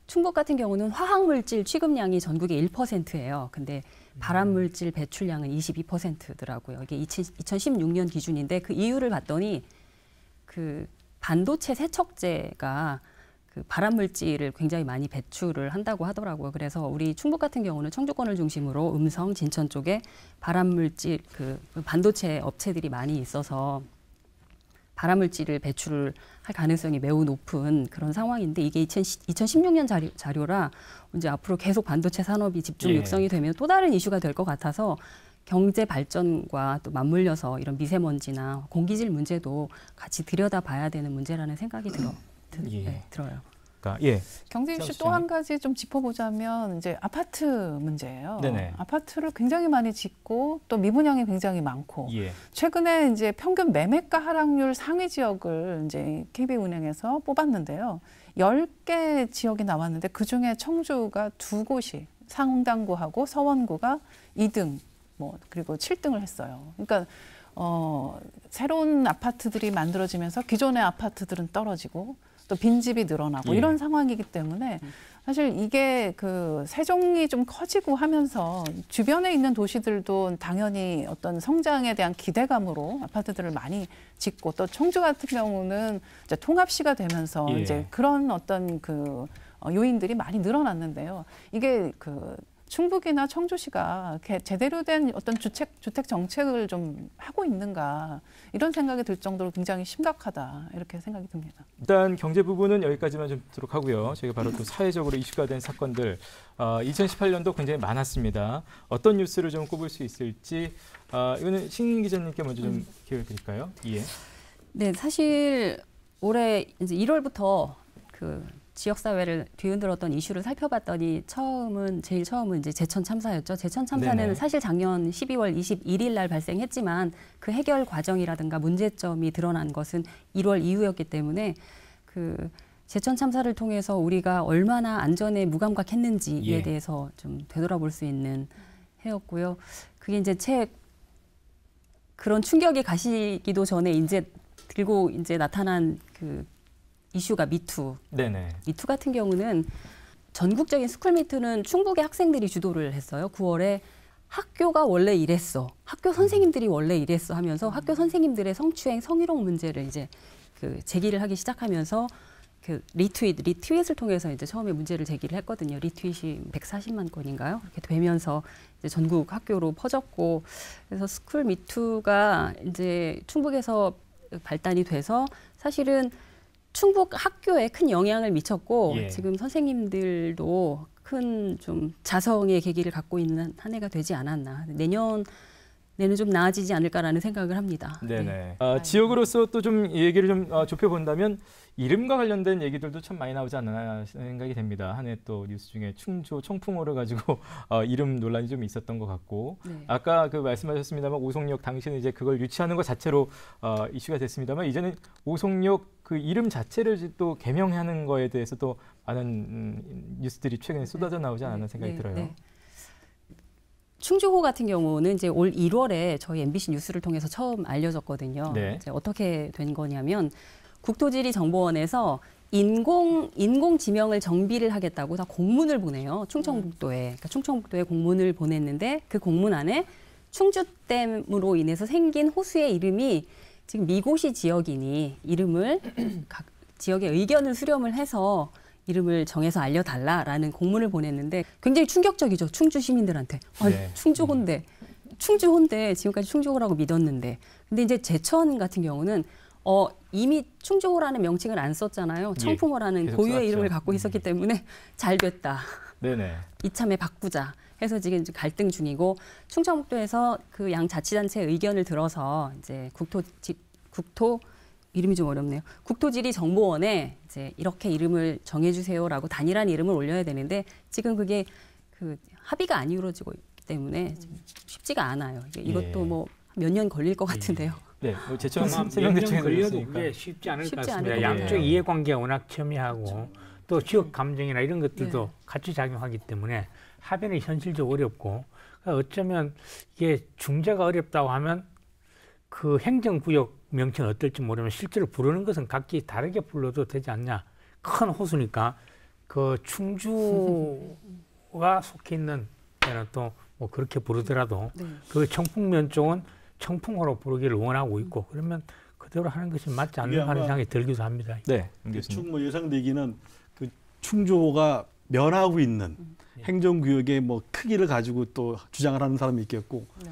B: 충북 같은 경우는 화학물질 취급량이 전국의 1%예요. 근데 발암물질 배출량은 22%더라고요. 이게 2016년 기준인데 그 이유를 봤더니 그 반도체 세척제가 그 발암 물질을 굉장히 많이 배출을 한다고 하더라고요. 그래서 우리 충북 같은 경우는 청주권을 중심으로 음성, 진천 쪽에 발암 물질 그, 그 반도체 업체들이 많이 있어서 발암 물질을 배출할 가능성이 매우 높은 그런 상황인데 이게 2016년 자료, 자료라 이제 앞으로 계속 반도체 산업이 집중 네. 육성이 되면 또 다른 이슈가 될 것 같아서 경제 발전과 또 맞물려서 이런 미세먼지나 공기질 문제도 같이 들여다봐야 되는 문제라는 생각이 들어 드, 예. 네, 들어요.
C: 그러니까, 예. 경진 씨또 한 가지 좀 짚어보자면 이제 아파트 문제예요. 네네. 아파트를 굉장히 많이 짓고 또 미분양이 굉장히 많고 예. 최근에 이제 평균 매매가 하락률 상위 지역을 이제 KB은행에서 뽑았는데요. 열 개 지역이 나왔는데 그중에 청주가 두 곳이 상당구하고 서원구가 2등 뭐 그리고 7등을 했어요. 그러니까 어, 새로운 아파트들이 만들어지면서 기존의 아파트들은 떨어지고 또 빈집이 늘어나고 예. 이런 상황이기 때문에 사실 이게 그 세종이 좀 커지고 하면서 주변에 있는 도시들도 당연히 어떤 성장에 대한 기대감으로 아파트들을 많이 짓고 또 청주 같은 경우는 이제 통합시가 되면서 예. 이제 그런 어떤 그 어, 요인들이 많이 늘어났는데요. 이게 그 충북이나 청주시가 제대로 된 어떤 주택, 주택 정책을 좀 하고 있는가 이런 생각이 들 정도로 굉장히 심각하다 이렇게 생각이 듭니다.
A: 일단 경제 부분은 여기까지만 좀 듣도록 하고요. 저희가 바로 또 사회적으로 이슈가 된 사건들 어, 2018년도 굉장히 많았습니다. 어떤 뉴스를 좀 꼽을 수 있을지 어, 이거는 신 기자님께 먼저 좀 음. 기회를 드릴까요? 예.
B: 네, 사실 올해 이제 1월부터 그 지역사회를 뒤흔들었던 이슈를 살펴봤더니 처음은 제일 처음은 이제 제천 참사였죠. 제천 참사는 네네. 사실 작년 12월 21일 날 발생했지만 그 해결 과정이라든가 문제점이 드러난 것은 1월 이후였기 때문에 그 제천 참사를 통해서 우리가 얼마나 안전에 무감각했는지에 예. 대해서 좀 되돌아볼 수 있는 해였고요. 그게 이제 책 그런 충격이 가시기도 전에 이제 들고 이제 나타난 그 이슈가 미투. 네네. 미투 같은 경우는 전국적인 스쿨미투는 충북의 학생들이 주도를 했어요. 9월에 학교가 원래 이랬어. 학교 선생님들이 원래 이랬어 하면서 학교 선생님들의 성추행, 성희롱 문제를 이제 그 제기를 하기 시작하면서 그 리트윗, 리트윗을 통해서 이제 처음에 문제를 제기를 했거든요. 리트윗이 140만 건인가요? 이렇게 되면서 이제 전국 학교로 퍼졌고 그래서 스쿨 미투가 이제 충북에서 발단이 돼서 사실은 충북 학교에 큰 영향을 미쳤고 예. 지금 선생님들도 큰 좀 자성의 계기를 갖고 있는 한 해가 되지 않았나. 내년 내는 좀 나아지지 않을까라는 생각을 합니다. 네네.
A: 네. 아, 지역으로서 또 좀 얘기를 좀 어, 좁혀본다면 이름과 관련된 얘기들도 참 많이 나오지 않나 생각이 됩니다. 한 해 또 뉴스 중에 충주 청풍호를 가지고 어, 이름 논란이 좀 있었던 것 같고 네. 아까 그 말씀하셨습니다만 오송역 당시는 이제 그걸 유치하는 것 자체로 어, 이슈가 됐습니다만 이제는 오송역 그 이름 자체를 또 개명하는 거에 대해서 또 많은 음, 음 뉴스들이 최근에 쏟아져 나오지 않았나 네. 생각이 네. 들어요. 네.
B: 충주호 같은 경우는 이제 올 1월에 저희 MBC 뉴스를 통해서 처음 알려졌거든요. 네. 이제 어떻게 된 거냐면 국토지리정보원에서 인공 인공 지명을 정비를 하겠다고 다 공문을 보내요. 충청북도에 음. 그러니까 충청북도에 공문을 보냈는데 그 공문 안에 충주댐으로 인해서 생긴 호수의 이름이 지금 미고시 지역이니 이름을 각 지역의 의견을 수렴을 해서 이름을 정해서 알려달라라는 공문을 보냈는데 굉장히 충격적이죠. 충주 시민들한테. 아, 네. 충주혼인데충주혼인데 지금까지 충주호라고 믿었는데. 근데 이제 제천 같은 경우는 어, 이미 충주호라는 명칭을 안 썼잖아요. 예, 청풍호라는 예, 고유의 이름을 갖고 있었기 음. 때문에 잘 됐다. 네네. 이참에 바꾸자 해서 지금 갈등 중이고 충청북도에서 그 양 자치단체 의견을 들어서 이제 국토 지, 국토 이름이 좀 어렵네요. 국토지리정보원에 이제 이렇게 이름을 정해주세요라고 단일한 이름을 올려야 되는데 지금 그게 그 합의가 안 이루어지고 있기 때문에 좀 쉽지가 않아요. 예. 이것도 예. 뭐 뭐몇 년 걸릴 것 예. 같은데요.
A: 네, 뭐 제처럼
D: 세명 대책 걸려도 그게 쉽지 않을 쉽지 것 같습니다. 양쪽 이해관계가 워낙 첨예하고 그렇죠. 또 지역 감정이나 이런 것들도 네. 같이 작용하기 때문에 합의는 현실적 어렵고 그러니까 어쩌면 이게 중재가 어렵다고 하면 그 행정구역 명칭 은 어떨지 모르면 실제로 부르는 것은 각기 다르게 불러도 되지 않냐. 큰 호수니까 그 충주가 속해 있는 데는 또뭐 그렇게 부르더라도 네. 그 청풍면 쪽은 청풍으로 부르기를 원하고 있고 그러면 그대로 하는 것이 맞지 않는 하는 생각이 들기도 합니다. 네.
E: 대충 뭐 예상되기는 그 충주호가 면하고 있는 음. 행정구역의 뭐 크기를 가지고 또 주장을 하는 사람이 있겠고 네.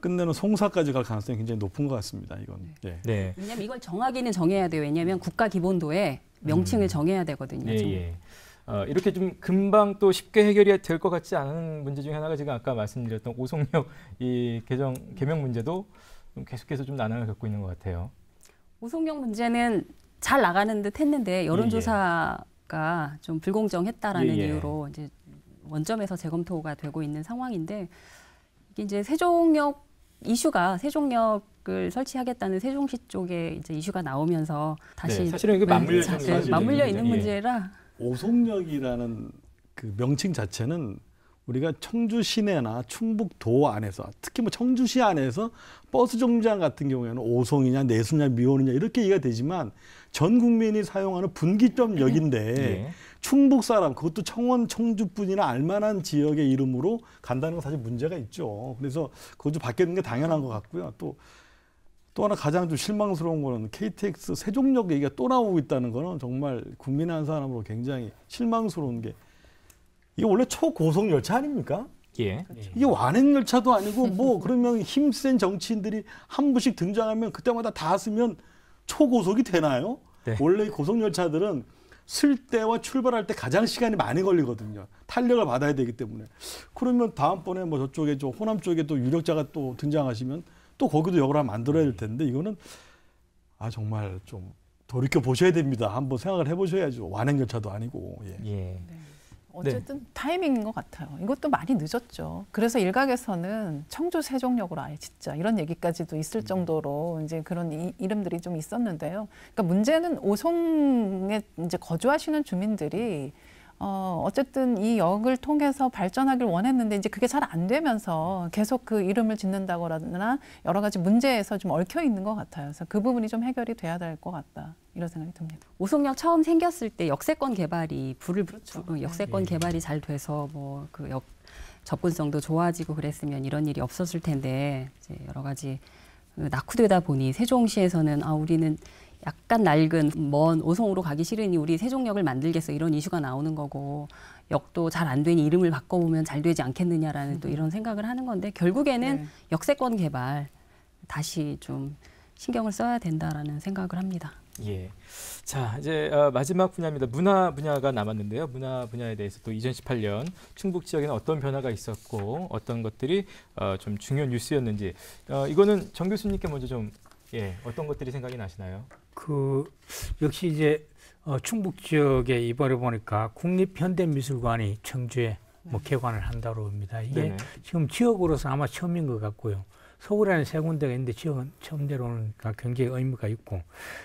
E: 끝내는 송사까지 갈 가능성이 굉장히 높은 것 같습니다. 이건. 네. 예. 네.
B: 왜냐면 이걸 정하기는 정해야 돼요. 왜냐면 국가 기본도에 명칭을 음. 정해야 되거든요. 예, 예.
A: 어, 이렇게 좀 금방 또 쉽게 해결이 될 것 같지 않은 문제 중에 하나가 지금 아까 말씀드렸던 오송역 이 개정 개명 문제도 좀 계속해서 좀 난항을 겪고 있는 것 같아요.
B: 오송역 문제는 잘 나가는 듯 했는데 여론조사가 예, 좀 불공정했다라는 예, 예. 이유로 이제 원점에서 재검토가 되고 있는 상황인데 이게 이제 세종역 이슈가 세종역을 설치하겠다는 세종시 쪽에 이제 이슈가 나오면서 다시 네, 사실은 이게 맞물려, 네, 네, 네, 맞물려 있는 네, 예. 문제라
E: 오송역이라는 그 명칭 자체는 우리가 청주 시내나 충북도 안에서 특히 뭐 청주시 안에서 버스 정류장 같은 경우에는 오송이냐 내수냐 미원이냐 이렇게 얘기가 되지만 전 국민이 사용하는 분기점 역인데 예. 충북 사람 그것도 청원 청주뿐이나 알만한 지역의 이름으로 간다는 건 사실 문제가 있죠. 그래서 그것 도바뀌는게 당연한 것 같고요. 또 또 하나 가장 좀 실망스러운 거는 KTX 세종역 얘기가 또 나오고 있다는 거는 정말 국민 한 사람으로 굉장히 실망스러운 게 이게 원래 초고속 열차 아닙니까? 예. 이게 완행 열차도 아니고 뭐 그러면 힘센 정치인들이 한 분씩 등장하면 그때마다 다 쓰면 초고속이 되나요? 네. 원래 고속 열차들은 쓸 때와 출발할 때 가장 시간이 많이 걸리거든요. 탄력을 받아야 되기 때문에. 그러면 다음번에 뭐 저쪽에 저 호남 쪽에 또 유력자가 또 등장하시면 또 거기도 역을 하나 만들어야 될 텐데 이거는 아 정말 좀 돌이켜 보셔야 됩니다. 한번 생각을 해보셔야죠. 완행열차도 아니고.
C: 예. 예. 네. 어쨌든 네. 타이밍인 것 같아요. 이것도 많이 늦었죠. 그래서 일각에서는 청주 세종역으로 아예 진짜 이런 얘기까지도 있을 음. 정도로 이제 그런 이, 이름들이 좀 있었는데요. 그러니까 문제는 오송에 이제 거주하시는 주민들이 어, 어쨌든 이 역을 통해서 발전하길 원했는데 이제 그게 잘 안 되면서 계속 그 이름을 짓는다거나 여러 가지 문제에서 좀 얽혀 있는 것 같아요. 그래서 그 부분이 좀 해결이 돼야 될 것 같다. 이런 생각이 듭니다. 오송역 처음 생겼을 때 역세권 개발이
B: 불을 그렇죠. 역세권 네. 개발이 잘 돼서 뭐 그 역 접근성도 좋아지고 그랬으면 이런 일이 없었을 텐데 이제 여러 가지 그 낙후되다 보니 세종시에서는 아 우리는 약간 낡은 먼 오송으로 가기 싫으니 우리 세종역을 만들겠어 이런 이슈가 나오는 거고 역도 잘 안 되니 이름을 바꿔보면 잘 되지 않겠느냐라는 음. 또 이런 생각을 하는 건데 결국에는 네. 역세권 개발 다시 좀 신경을 써야 된다라는 생각을 합니다.
A: 예. 자, 이제 어, 마지막 분야입니다. 문화 분야가 남았는데요. 문화 분야에 대해서 또 2018년 충북 지역에는 어떤 변화가 있었고 어떤 것들이 어, 좀 중요한 뉴스였는지 어, 이거는 정 교수님께 먼저 좀 예, 어떤 것들이 생각이 나시나요? 그 역시 이제 어, 충북 지역에 이번에 보니까
D: 국립현대미술관이 청주에 뭐 음. 개관을 한다고 합니다. 이게 네네. 지금 지역으로서 아마 처음인 것 같고요. 서울 에는세 군데가 있는데 지역은 처음 내려오니까 굉장히 의미가 있고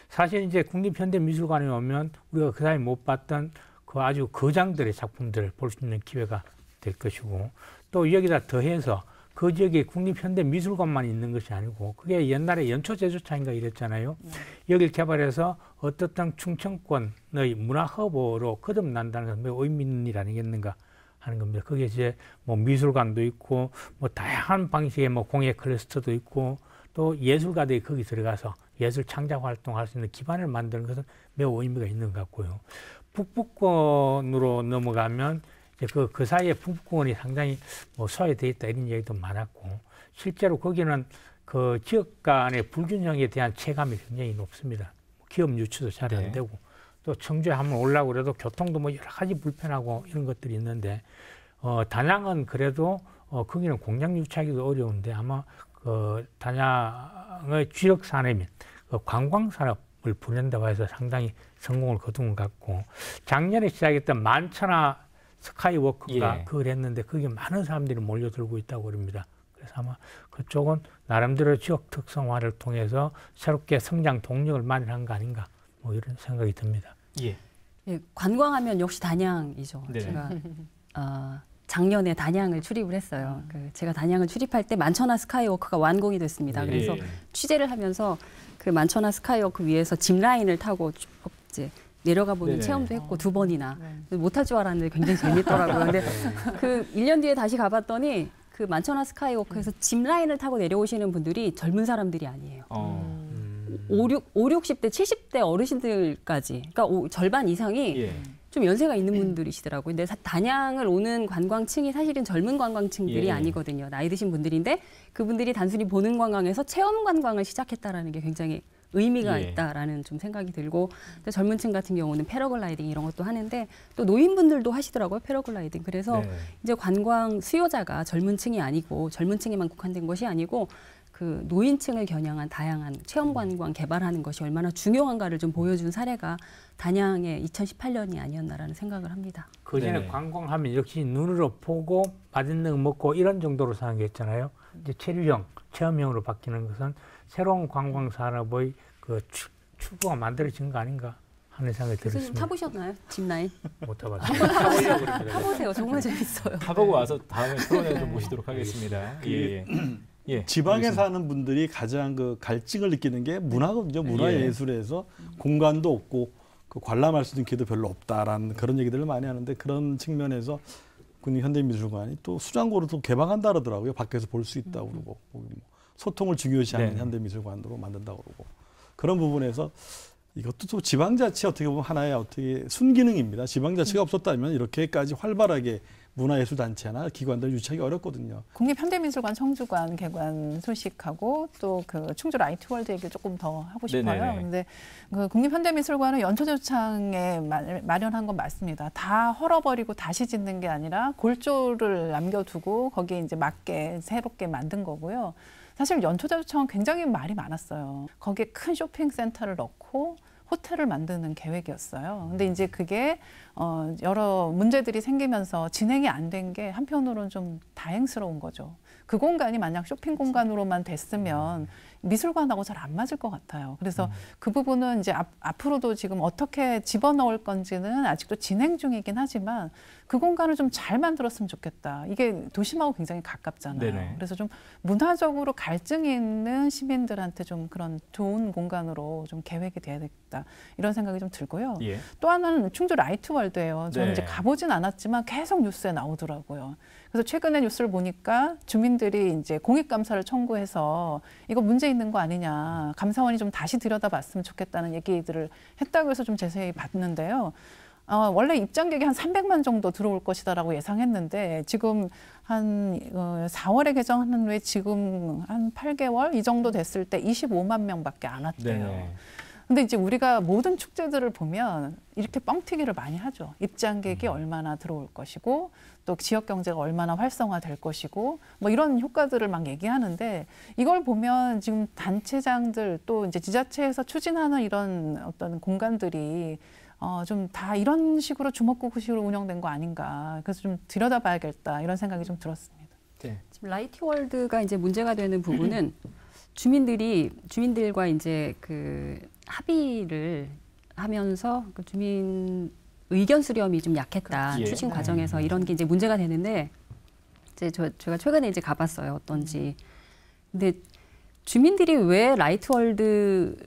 D: 사실 이제 국립현대미술관에 오면 우리가 그 사이 못 봤던 그 아주 거장들의 작품들을 볼 수 있는 기회가 될 것이고 또 여기다 더해서 그 지역에 국립현대미술관만 있는 것이 아니고 그게 옛날에 연초제조차인가 이랬잖아요. 네. 여기를 개발해서 어떻든 충청권의 문화허브로 거듭난다는 건 매우 의미있는 일 아니겠는가 하는 겁니다. 그게 이제 뭐 미술관도 있고 뭐 다양한 방식의 뭐 공예 클러스터도 있고 또 예술가들이 거기 들어가서 예술 창작 활동할 수 있는 기반을 만드는 것은 매우 의미가 있는 것 같고요. 북북권으로 넘어가면 그, 그 사이에 북극공원이 상당히 뭐 소외되어 있다 이런 얘기도 많았고 실제로 거기는 그 지역 간의 불균형에 대한 체감이 굉장히 높습니다. 뭐 기업 유치도 잘안 네. 되고 또 청주에 한번 올라고 그래도 교통도 뭐 여러 가지 불편하고 이런 것들이 있는데 어, 단양은 그래도 어, 거기는 공장 유치하기도 어려운데 아마 그 단양의 주력 산업인 그 관광 산업을 분양다고 해서 상당히 성공을 거둔 것 같고 작년에 시작했던 만천하 스카이워크가 예. 그걸 했는데 그게 많은 사람들이 몰려들고 있다고 그럽니다. 그래서 아마 그쪽은 나름대로 지역 특성화를 통해서 새롭게 성장 동력을 마련한 거 아닌가 뭐 이런 생각이 듭니다.
A: 예.
B: 예 관광하면 역시 단양이죠. 네. 제가 어, 작년에 단양을 출입을 했어요. 음. 그 제가 단양을 출입할 때 만천하 스카이워크가 완공이 됐습니다. 네. 그래서 취재를 하면서 그 만천하 스카이워크 위에서 짚 라인을 타고 이제 내려가 보는 네. 체험도 했고 두 번이나 네. 못할 줄 알았는데 굉장히 재밌더라고요. 근데 네. 그 1년 뒤에 다시 가봤더니 그 만천하 스카이워크에서 짚 라인을 타고 내려오시는 분들이 젊은 사람들이 아니에요. 어. 오, 6, 5, 60대, 70대 어르신들까지 그러니까 오, 절반 이상이 예. 좀 연세가 있는 네. 분들이시더라고요. 근데 단양을 오는 관광층이 사실은 젊은 관광층들이 예. 아니거든요. 나이 드신 분들인데 그분들이 단순히 보는 관광에서 체험 관광을 시작했다라는 게 굉장히 의미가 예. 있다라는 좀 생각이 들고 또 젊은 층 같은 경우는 패러글라이딩 이런 것도 하는데 또 노인분들도 하시더라고요 패러글라이딩 그래서 네. 이제 관광 수요자가 젊은 층이 아니고 젊은 층에만 국한된 것이 아니고 그 노인층을 겨냥한 다양한 체험 음. 관광 개발하는 것이 얼마나 중요한가를 좀 보여준 사례가 단양의 2018년이 아니었나라는 생각을 합니다. 그 전에 네. 관광하면
D: 역시 눈으로 보고 맛있는 거 먹고 이런 정도로 생각했잖아요 이제 체류형, 체험형으로 바뀌는 것은 새로운 관광 산업의 그 추, 구가 만들어진 거 아닌가 하는 생각이 들었습니다.
B: 타보셨나요? 짚라인? 못
D: 타봤어요. 아, 타보세요. 정말 재밌어요. 타보고 네. 와서 다음에 토론회 좀 모시도록 하겠습니다.
A: 그 예. 예,
E: 예 지방에 사는 분들이 가장 그 갈증을 느끼는 게 문화거든요. 예. 문화 예. 술에서 공간도 없고 그 관람할 수 있는 기회도 별로 없다라는 그런 얘기들을 많이 하는데 그런 측면에서 국현대미술관이또 수장고를 또 개방한다 그러더라고요. 밖에서 볼 수 있다고 그러고. 소통을 중요시하는 네. 현대미술관으로 만든다고 그러고 그런 부분에서 이것도 또 지방자치 어떻게 보면 하나의 어떻게 순기능입니다. 지방자치가 음. 없었다면 이렇게까지 활발하게 문화예술단체나 기관들 유치하기 어렵거든요.
C: 국립현대미술관 성주관 개관 소식하고 또 그 충주 라이트월드 얘기를 조금 더 하고 싶어요. 네네. 근데 그 국립현대미술관은 연초조창에 마련한 건 맞습니다. 다 헐어버리고 다시 짓는 게 아니라 골조를 남겨두고 거기에 이제 맞게 새롭게 만든 거고요. 사실 연초대주청은 굉장히 말이 많았어요. 거기에 큰 쇼핑센터를 넣고 호텔을 만드는 계획이었어요. 근데 이제 그게 어 여러 문제들이 생기면서 진행이 안 된 게 한편으로는 좀 다행스러운 거죠. 그 공간이 만약 쇼핑 공간으로만 됐으면 미술관하고 잘 안 맞을 것 같아요. 그래서 음. 그 부분은 이제 앞, 앞으로도 지금 어떻게 집어넣을 건지는 아직도 진행 중이긴 하지만 그 공간을 좀 잘 만들었으면 좋겠다. 이게 도심하고 굉장히 가깝잖아요. 네네. 그래서 좀 문화적으로 갈증이 있는 시민들한테 좀 그런 좋은 공간으로 좀 계획이 돼야겠다. 이런 생각이 좀 들고요. 예. 또 하나는 충주 라이트 월드예요. 저는 네. 이제 가보진 않았지만 계속 뉴스에 나오더라고요. 그래서 최근에 뉴스를 보니까 주민들이 이제 공익 감사를 청구해서 이거 문제 있는 거 아니냐 감사원이 좀 다시 들여다봤으면 좋겠다는 얘기들을 했다고 해서 좀 자세히 봤는데요. 어, 원래 입장객이 한 300만 정도 들어올 것이다라고 예상했는데 지금 한 어, 4월에 개정하는 후에 지금 한 8개월 이 정도 됐을 때 25만 명밖에 안 왔대요. 네. 근데 이제 우리가 모든 축제들을 보면 이렇게 뻥튀기를 많이 하죠. 입장객이 음. 얼마나 들어올 것이고 또 지역 경제가 얼마나 활성화될 것이고 뭐 이런 효과들을 막 얘기하는데 이걸 보면 지금 단체장들 또 이제 지자체에서 추진하는 이런 어떤 공간들이 어, 좀 다 이런 식으로 주먹구구식으로 운영된 거 아닌가 그래서 좀 들여다봐야겠다 이런 생각이 좀 들었습니다.
B: 네. 지금 라이트월드가 이제 문제가 되는 부분은 주민들이 주민들과 이제 그 합의를 하면서 그 주민 의견 수렴이 좀 약했다. 그렇죠. 예. 추진 네. 과정에서 이런 게 이제 문제가 되는데 이제 저, 제가 최근에 이제 가봤어요. 어떤지. 음. 근데 주민들이 왜 라이트월드가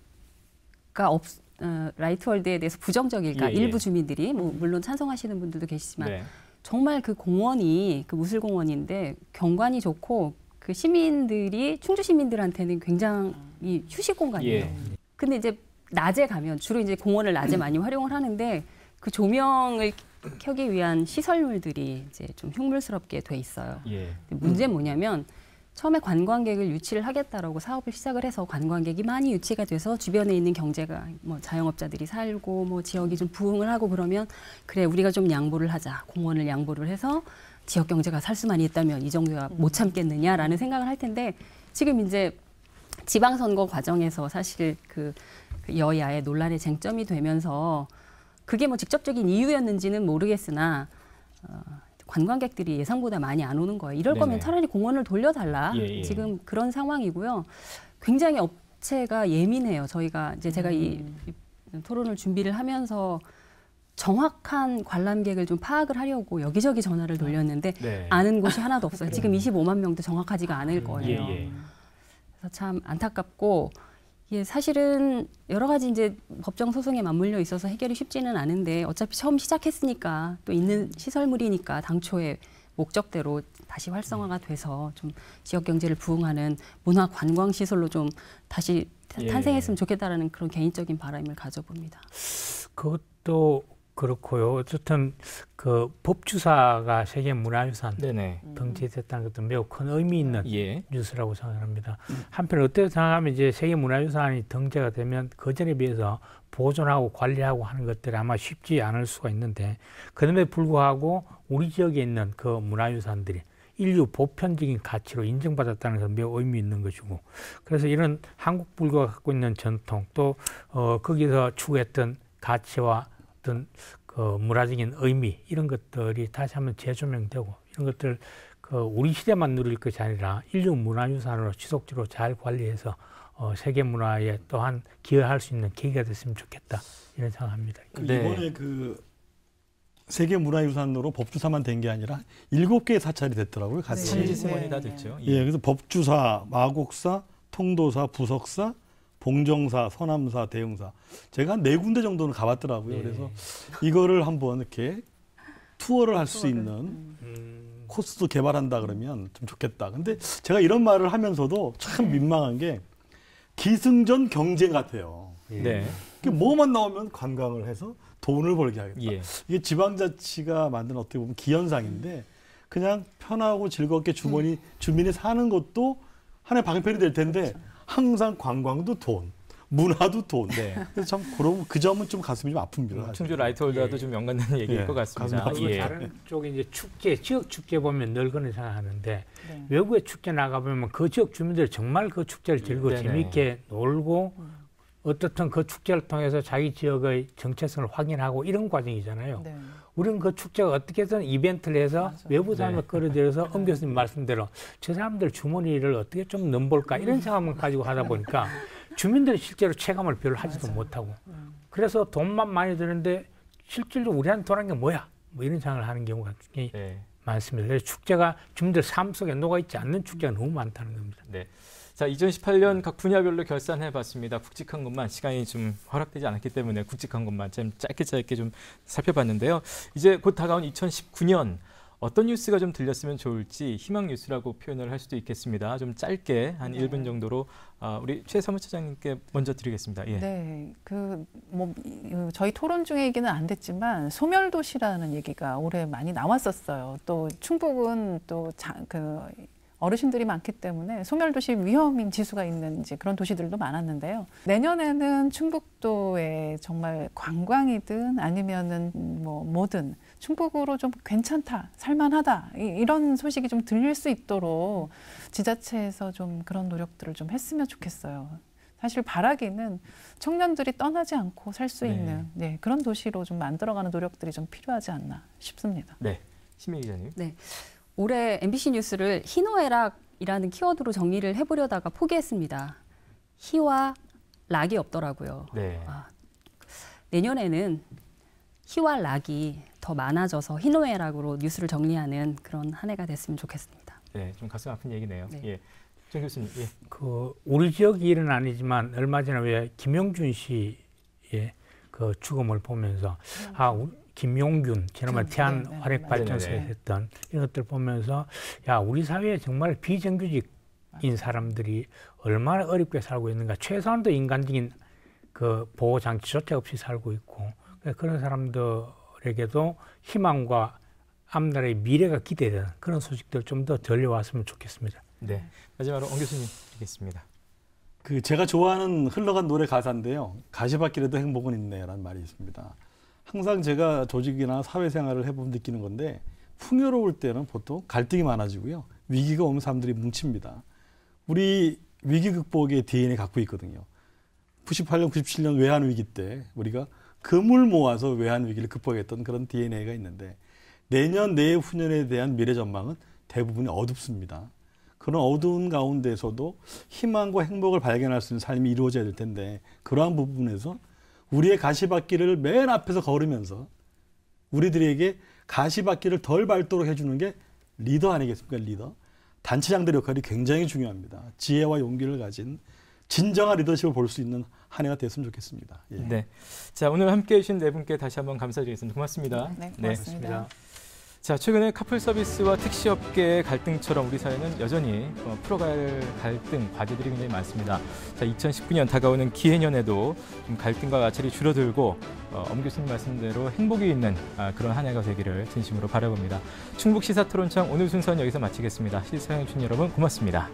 B: 없, 어, 라이트월드에 대해서 부정적일까? 예, 예. 일부 주민들이 뭐 물론 찬성하시는 분들도 계시지만 네. 정말 그 공원이 그 무술공원인데 경관이 좋고 그 시민들이 충주 시민들한테는 굉장히 휴식 공간이에요. 예. 근데 이제 낮에 가면 주로 이제 공원을 낮에 음. 많이 활용을 하는데 그 조명을 켜기 위한 시설물들이 이제 좀 흉물스럽게 돼 있어요. 예. 문제 뭐냐면 처음에 관광객을 유치를 하겠다라고 사업을 시작을 해서 관광객이 많이 유치가 돼서 주변에 있는 경제가 뭐 자영업자들이 살고 뭐 지역이 좀 부흥을 하고 그러면 그래 우리가 좀 양보를 하자 공원을 양보를 해서 지역 경제가 살 수만 있다면 이 정도야 못 참겠느냐라는 생각을 할 텐데 지금 이제 지방선거 과정에서 사실 그, 그 여야의 논란의 쟁점이 되면서 그게 뭐 직접적인 이유였는지는 모르겠으나 어, 관광객들이 예상보다 많이 안 오는 거예요. 이럴 네네. 거면 차라리 공원을 돌려달라. 예, 예. 지금 그런 상황이고요. 굉장히 업체가 예민해요. 저희가 이제 제가 이, 음. 이 토론을 준비를 하면서 정확한 관람객을 좀 파악을 하려고 여기저기 전화를 돌렸는데 네. 아는 곳이 하나도 없어요. 지금 25만 명도 정확하지가 않을 음, 예, 거예요. 예, 그래서 참 안타깝고 예, 사실은 여러 가지 이제 법정 소송에 맞물려 있어서 해결이 쉽지는 않은데 어차피 처음 시작했으니까 또 있는 네. 시설물이니까 당초에 목적대로 다시 활성화가 돼서 좀 지역 경제를 부흥하는 문화 관광 시설로 좀 다시 예. 탄생했으면 좋겠다라는 그런 개인적인 바람을 가져봅니다.
D: 그것도 그렇고요. 어쨌든 그 법주사가 세계 문화유산 네네. 등재됐다는 것도 매우 큰 의미 있는 예. 뉴스라고 생각합니다. 음. 한편 어떻게 생각하면 이제 세계 문화유산이 등재가 되면 그 전에 비해서 보존하고 관리하고 하는 것들이 아마 쉽지 않을 수가 있는데 그럼에 불구하고 우리 지역에 있는 그 문화유산들이 인류 보편적인 가치로 인정받았다는 것은 매우 의미 있는 것이고 그래서 이런 한국 불교가 갖고 있는 전통 또 어, 거기서 추구했던 가치와 어떤 그 문화적인 의미 이런 것들이 다시 한번 재조명되고 이런 것들 그 우리 시대만 누릴 것이 아니라 인류 문화유산으로 지속적으로 잘 관리해서 어, 세계 문화에 또한 기여할 수 있는 계기가 됐으면 좋겠다 이런 생각합니다. 그 네. 이번에
E: 그 세계 문화유산으로 법주사만 된 게 아니라 일곱 개의 사찰이 됐더라고요. 같이 천 네. 다 네. 됐죠. 네. 네. 예, 그래서 법주사, 마곡사, 통도사, 부석사, 봉정사, 서남사, 대흥사. 제가 한 네 군데 정도는 가봤더라고요. 네. 그래서 이거를 한번 이렇게 투어를 할 수 있는 음. 음. 코스도 개발한다 그러면 좀 좋겠다. 근데 제가 이런 말을 하면서도 참 네. 민망한 게 기승전 경쟁 같아요. 예. 네. 그 뭐만 나오면 관광을 해서 돈을 벌게 하겠다. 예. 이게 지방자치가 만든 어떻게 보면 기현상인데 그냥 편하고 즐겁게 주머니 음. 주민이 사는 것도 하나의 방편이 될 텐데 그렇죠. 항상 관광도 돈, 문화도 돈. 네. 그래서 참 그런 그 점은 좀 가슴이 좀 아픕니다.
A: 충주 라이트홀더도 예. 좀 연관된
E: 얘기일 예. 것 같습니다. 예. 다른
D: 쪽에 이제 축제, 지역 축제 보면 늘 그런 생각하는데 네. 외국의 축제 나가 보면 그 지역 주민들 정말 그 축제를 즐거 네, 네. 재미있게 놀고 음. 어떻든 그 축제를 통해서 자기 지역의 정체성을 확인하고 이런 과정이잖아요. 네. 우리는 그 축제가 어떻게든 이벤트를 해서 맞아 외부 네. 사람을 네. 끌어들여서 엄 음 교수님 말씀대로 저 사람들 주머니를 어떻게 좀 넘볼까 이런 생각만 가지고 하다 보니까 주민들이 실제로 체감을 별로 하지도 맞아 못하고 음. 그래서 돈만 많이 드는데 실질로 우리한테 돌아온 게 뭐야 뭐 이런 생각을 하는 경우가 네. 많습니다. 그래서 축제가 주민들 삶 속에 녹아 있지 않는 축제가 너무 많다는 겁니다.
A: 네. 자, 2018년 각 분야별로 결산해 봤습니다. 굵직한 것만 시간이 좀 허락되지 않았기 때문에 굵직한 것만 좀 짧게 짧게 좀 살펴봤는데요. 이제 곧 다가온 2019년 어떤 뉴스가 좀 들렸으면 좋을지 희망 뉴스라고 표현을 할 수도 있겠습니다. 좀 짧게 한 네. 1분 정도로 아, 우리 최 사무처장님께 먼저 드리겠습니다. 예.
C: 네, 그 뭐 저희 토론 중에 얘기는 안 됐지만 소멸 도시라는 얘기가 올해 많이 나왔었어요. 또 충북은 또그 어르신들이 많기 때문에 소멸도시 위험인 지수가 있는 이제 그런 도시들도 많았는데요. 내년에는 충북도에 정말 관광이든 아니면은 뭐 뭐든 충북으로 좀 괜찮다, 살만하다 이런 소식이 좀 들릴 수 있도록 지자체에서 좀 그런 노력들을 좀 했으면 좋겠어요. 사실 바라기는 청년들이 떠나지 않고 살수 네. 있는 네, 그런 도시로 좀 만들어가는 노력들이 좀 필요하지 않나 싶습니다.
A: 네, 심혜 기자님.
C: 네. 올해 MBC 뉴스를 희노애락이라는
B: 키워드로 정리를 해보려다가 포기했습니다. 희와 락이 없더라고요. 네. 아, 내년에는 희와 락이 더 많아져서 희노애락으로 뉴스를 정리하는 그런 한 해가 됐으면 좋겠습니다.
A: 네, 좀 가슴 아픈 얘기네요. 네. 예. 정 교수님, 예.
D: 그 우리 지역 일은 아니지만 얼마 전에 왜 김영준 씨의 그 죽음을 보면서 아. 우리 김용균, 지난번 태안화력발전소에 네, 네. 했던 이런 것들 보면서 야 우리 사회에 정말 비정규직인 사람들이 얼마나 어렵게 살고 있는가 최소한도 인간적인 그 보호 장치조차 없이 살고 있고 그러니까 그런 사람들에게도 희망과
A: 앞날의 미래가 기대되는
D: 그런 소식들 좀 더 들려왔으면 좋겠습니다. 네
E: 마지막으로 엄 교수님 드리겠습니다. 그 제가 좋아하는 흘러간 노래 가사인데요. 가시밭길에도 행복은 있네라는 말이 있습니다. 항상 제가 조직이나 사회생활을 해보면 느끼는 건데 풍요로울 때는 보통 갈등이 많아지고요. 위기가 오면 사람들이 뭉칩니다. 우리 위기 극복의 DNA 갖고 있거든요. 98년, 97년 외환 위기 때 우리가 금을 모아서 외환 위기를 극복했던 그런 DNA가 있는데 내년 내후년에 대한 미래 전망은 대부분이 어둡습니다. 그런 어두운 가운데서도 희망과 행복을 발견할 수 있는 삶이 이루어져야 될 텐데 그러한 부분에서 우리의 가시밭길을 맨 앞에서 걸으면서 우리들에게 가시밭길을 덜 밟도록 해주는 게 리더 아니겠습니까? 리더. 단체장들의 역할이 굉장히 중요합니다. 지혜와 용기를 가진 진정한 리더십을 볼 수 있는 한 해가 됐으면 좋겠습니다. 예. 네. 자, 오늘 함께 해주신 네 분께 다시 한번 감사드리겠습니다. 고맙습니다. 네, 고맙습니다. 네. 고맙습니다.
A: 자, 최근에 카풀 서비스와 택시 업계의 갈등처럼 우리 사회는 여전히 어, 풀어갈 갈등, 과제들이 굉장히 많습니다. 자, 2019년 다가오는 기해년에도 좀 갈등과 가찰이 줄어들고 어, 엄 교수님 말씀대로 행복이 있는 아, 그런 한 해가 되기를 진심으로 바라봅니다. 충북 시사 토론창 오늘 순서는 여기서 마치겠습니다. 시사영춘 여러분 고맙습니다.